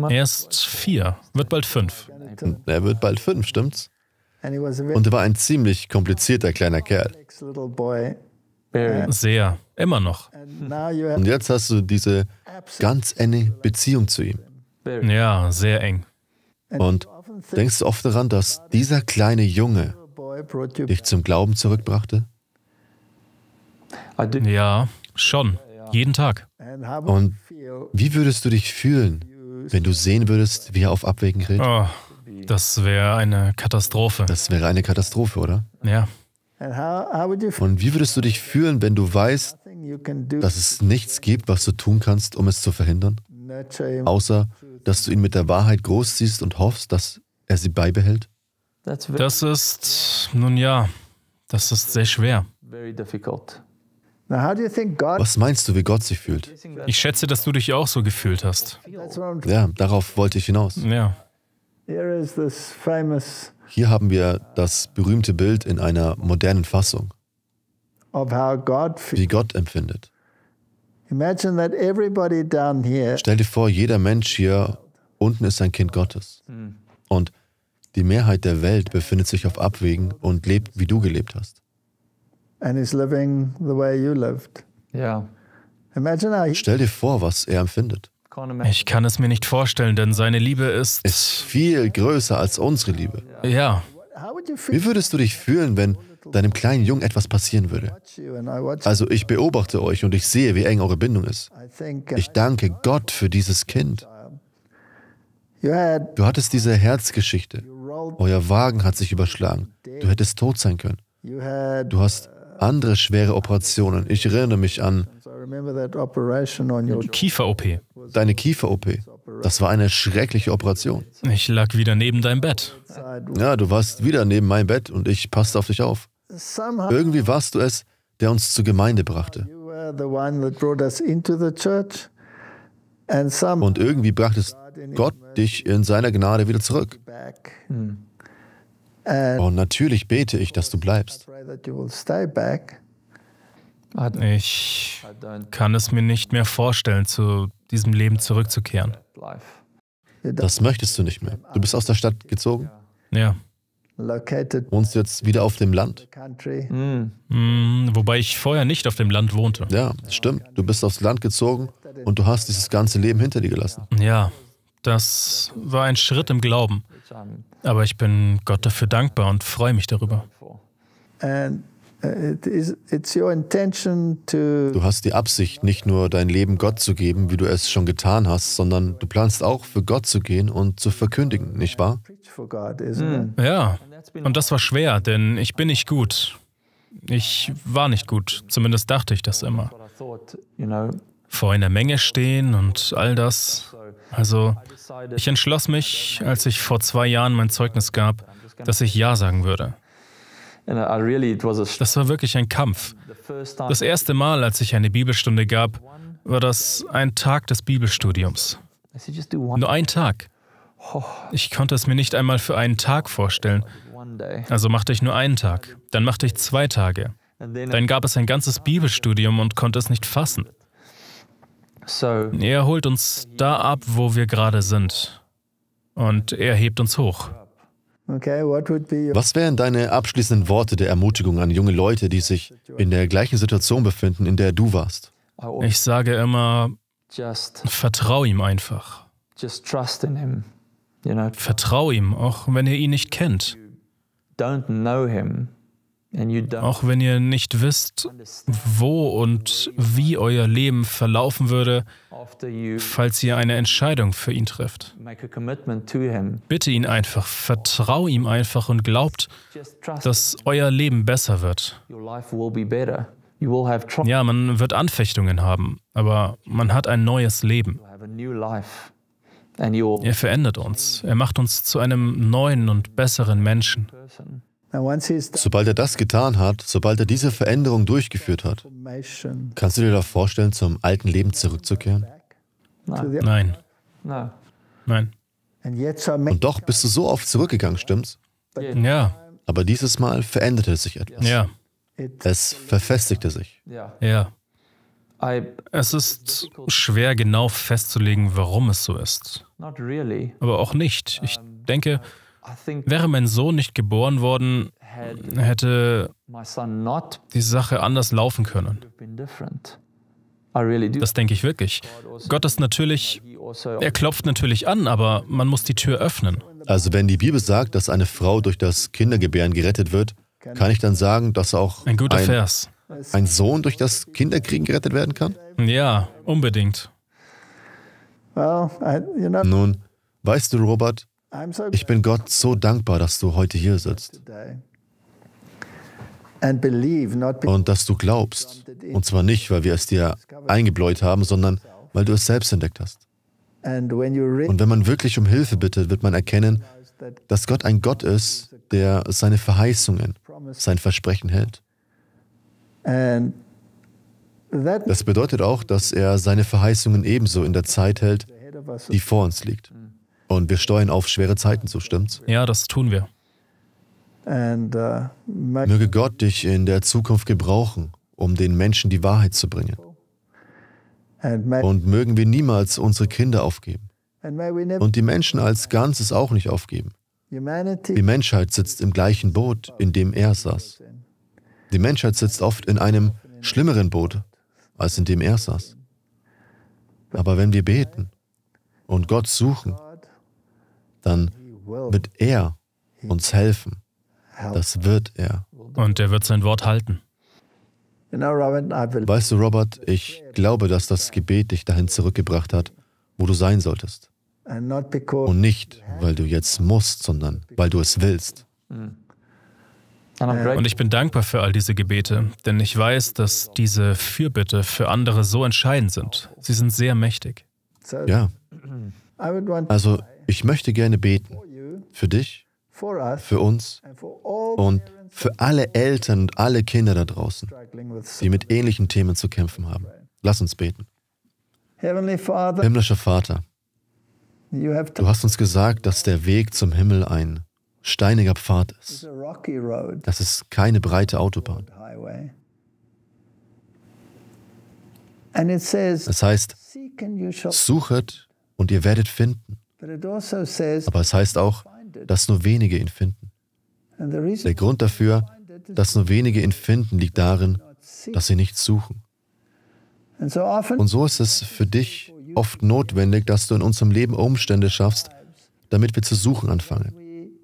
A: Er
C: ist vier, wird bald fünf.
A: Er wird bald fünf, stimmt's?
B: Und er
A: war ein ziemlich komplizierter kleiner Kerl. Sehr, immer noch.
B: Und
A: jetzt hast du diese ganz enge Beziehung zu ihm.
C: Ja, sehr eng.
B: Und denkst
A: du oft daran, dass dieser kleine Junge dich zum Glauben zurückbrachte?
C: Ja, schon.
A: Jeden Tag. Und wie würdest du dich fühlen, wenn du sehen würdest, wie er auf Abwägen redet.
C: Oh, das wäre eine Katastrophe. Das wäre eine Katastrophe,
A: oder? Ja. Und wie würdest du dich fühlen, wenn du weißt, dass es nichts gibt, was du tun kannst, um es zu verhindern? Außer, dass du ihn mit der Wahrheit großziehst und hoffst, dass er sie beibehält?
C: Das ist, nun ja, das ist sehr schwer.
B: Was
A: meinst du, wie Gott sich fühlt?
C: Ich schätze, dass du dich auch so gefühlt hast.
B: Ja,
A: darauf wollte ich hinaus. Ja.
B: Hier
A: haben wir das berühmte Bild in einer modernen Fassung, wie Gott empfindet. Stell dir vor, jeder Mensch hier unten ist ein Kind Gottes. Hm. Und die Mehrheit der Welt befindet sich auf Abwägen und lebt, wie du gelebt hast
B: and he's living the way you lived.
A: Yeah. Stell dir vor, was er empfindet.
C: Ich kann es mir nicht vorstellen, denn
A: seine Liebe ist. Ist viel größer als unsere Liebe. Ja. Wie würdest du dich fühlen, wenn deinem kleinen Jungen etwas passieren würde? Also ich beobachte euch und ich sehe, wie eng eure Bindung ist.
B: Uh,
A: ich danke Gott für dieses Kind.
B: Du
A: hattest diese Herzgeschichte. Euer Wagen hat sich überschlagen. Du hättest tot sein können. Du hast uh, andere schwere Operationen. Ich erinnere mich an Kiefer-OP. Deine Kiefer-OP. Das war eine schreckliche Operation.
B: Ich lag wieder
A: neben deinem Bett. Ja, du warst wieder neben meinem Bett und ich passte auf dich auf. Irgendwie warst du es, der uns zur Gemeinde brachte. Und irgendwie brachte Gott dich in seiner Gnade wieder zurück. Hm. Und äh, oh, natürlich bete ich, dass du bleibst.
B: Ich
C: kann es mir nicht mehr vorstellen, zu diesem Leben zurückzukehren.
A: Das möchtest du nicht mehr. Du bist aus der Stadt gezogen? Ja. Wohnst du jetzt wieder auf dem Land? Mhm. Mhm, wobei ich vorher nicht auf dem Land wohnte. Ja, stimmt. Du bist aufs Land gezogen und du hast dieses ganze Leben hinter dir gelassen.
C: Ja, das war ein Schritt im Glauben. Aber ich bin Gott dafür dankbar und freue mich darüber.
B: Uh,
A: du hast die Absicht, nicht nur dein Leben Gott zu geben, wie du es schon getan hast, sondern du planst auch für Gott zu gehen und zu verkündigen, nicht wahr?
B: Hm.
C: Ja, und das war schwer, denn ich bin nicht gut. Ich war nicht gut, zumindest dachte ich das immer. Vor einer Menge stehen und all das. Also ich entschloss mich, als ich vor zwei Jahren mein Zeugnis gab, dass ich Ja sagen würde. Das war wirklich ein Kampf. Das erste Mal, als ich eine Bibelstunde gab, war das ein Tag des Bibelstudiums. Nur ein Tag. Ich konnte es mir nicht einmal für einen Tag vorstellen. Also machte ich nur einen Tag, dann machte ich zwei Tage. Dann gab es ein ganzes Bibelstudium und konnte es nicht fassen. Er holt uns da ab, wo wir gerade sind. Und er hebt uns hoch.
B: Was
A: wären deine abschließenden Worte der Ermutigung an junge Leute, die sich in der gleichen Situation befinden, in der du warst?
C: Also ich sage immer, vertrau ihm einfach. Vertrau ihm, auch wenn ihr ihn nicht kennt. Auch wenn ihr nicht wisst, wo und wie euer Leben verlaufen würde, falls ihr eine Entscheidung für ihn trifft. Bitte ihn einfach, vertrau ihm einfach und glaubt, dass euer Leben besser wird. Ja, man wird Anfechtungen haben, aber man hat ein neues Leben. Er verändert uns, er macht uns zu einem neuen und besseren Menschen.
A: Sobald er das getan hat, sobald er diese Veränderung durchgeführt hat, kannst du dir da vorstellen, zum alten Leben zurückzukehren? Nein. Nein. Nein. Und doch bist du so oft zurückgegangen, stimmt's? Ja. Aber dieses Mal veränderte sich etwas. Ja. Es verfestigte sich.
C: Ja. Es ist schwer genau festzulegen, warum es so ist.
D: Aber
C: auch nicht. Ich denke, Wäre mein Sohn nicht geboren worden, hätte die Sache anders laufen können. Das denke ich wirklich. Also Gott ist natürlich, also er klopft natürlich an, aber man muss die Tür öffnen.
A: Also wenn die Bibel sagt, dass eine Frau durch das Kindergebären gerettet wird, kann ich dann sagen, dass auch ein, guter ein, Vers. ein Sohn durch das Kinderkriegen gerettet werden kann?
C: Ja, unbedingt.
B: Nun,
A: weißt du, Robert, ich bin Gott so dankbar, dass du heute hier sitzt. Und dass du glaubst. Und zwar nicht, weil wir es dir eingebläut haben, sondern weil du es selbst entdeckt hast.
B: Und wenn
A: man wirklich um Hilfe bittet, wird man erkennen, dass Gott ein Gott ist, der seine Verheißungen, sein Versprechen hält. Das bedeutet auch, dass er seine Verheißungen ebenso in der Zeit hält, die vor uns liegt. Und wir steuern auf schwere Zeiten zu, stimmt's?
C: Ja, das tun wir. Uh,
A: Möge Gott dich in der Zukunft gebrauchen, um den Menschen die Wahrheit zu bringen. Und mögen wir niemals unsere Kinder aufgeben.
B: Und
A: die Menschen als Ganzes auch nicht aufgeben.
B: Die
A: Menschheit sitzt im gleichen Boot, in dem er saß. Die Menschheit sitzt oft in einem schlimmeren Boot, als in dem er saß. Aber wenn wir beten und Gott suchen dann wird er uns helfen. Das wird er.
C: Und er wird sein Wort halten.
B: Weißt
A: du, Robert, ich glaube, dass das Gebet dich dahin zurückgebracht hat, wo du sein solltest.
B: Und
A: nicht, weil du jetzt musst, sondern weil du es willst.
C: Und ich bin dankbar für all diese Gebete, denn ich weiß, dass diese Fürbitte für andere so entscheidend sind. Sie sind sehr mächtig.
B: Ja. Also
A: ich möchte gerne beten für dich, für uns und für alle Eltern und alle Kinder da draußen, die mit ähnlichen Themen zu kämpfen haben. Lass uns beten.
B: Himmlischer Vater, du
A: hast uns gesagt, dass der Weg zum Himmel ein steiniger Pfad ist. Das ist keine breite Autobahn.
B: Es heißt,
A: suchet und ihr werdet finden.
B: Also Aber es
A: heißt auch, dass nur wenige ihn finden. Der Grund dafür, dass nur wenige ihn finden, liegt darin, dass sie nichts suchen.
B: Und
A: so ist es für dich oft notwendig, dass du in unserem Leben Umstände schaffst, damit wir zu suchen anfangen.
B: Und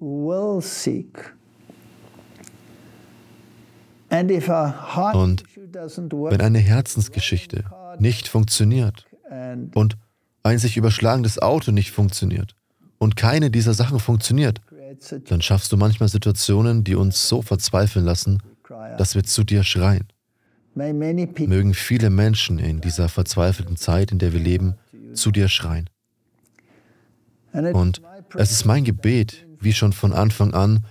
B: wenn eine
A: Herzensgeschichte nicht funktioniert und ein sich überschlagendes Auto nicht funktioniert und keine dieser Sachen funktioniert, dann schaffst du manchmal Situationen, die uns so verzweifeln lassen, dass wir zu dir schreien. Mögen viele Menschen in dieser verzweifelten Zeit, in der wir leben, zu dir schreien. Und es ist mein Gebet, wie schon von Anfang an,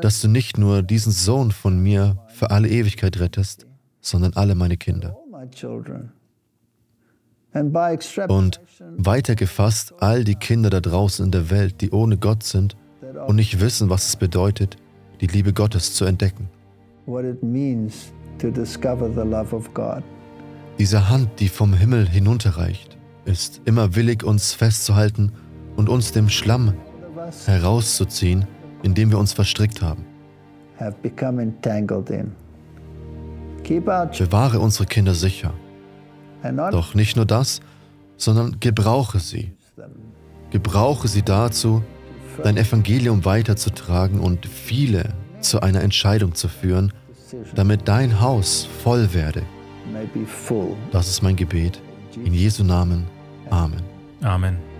A: dass du nicht nur diesen Sohn von mir für alle Ewigkeit rettest, sondern alle meine Kinder.
B: Und
A: weitergefasst all die Kinder da draußen in der Welt, die ohne Gott sind und nicht wissen, was es bedeutet, die Liebe Gottes zu entdecken. Diese Hand, die vom Himmel hinunterreicht, ist immer willig, uns festzuhalten und uns dem Schlamm herauszuziehen, in dem wir uns verstrickt haben. Bewahre unsere Kinder sicher. Doch nicht nur das, sondern gebrauche sie. Gebrauche sie dazu, dein Evangelium weiterzutragen und viele zu einer Entscheidung zu führen, damit dein Haus voll werde. Das ist mein Gebet. In Jesu Namen. Amen.
B: Amen.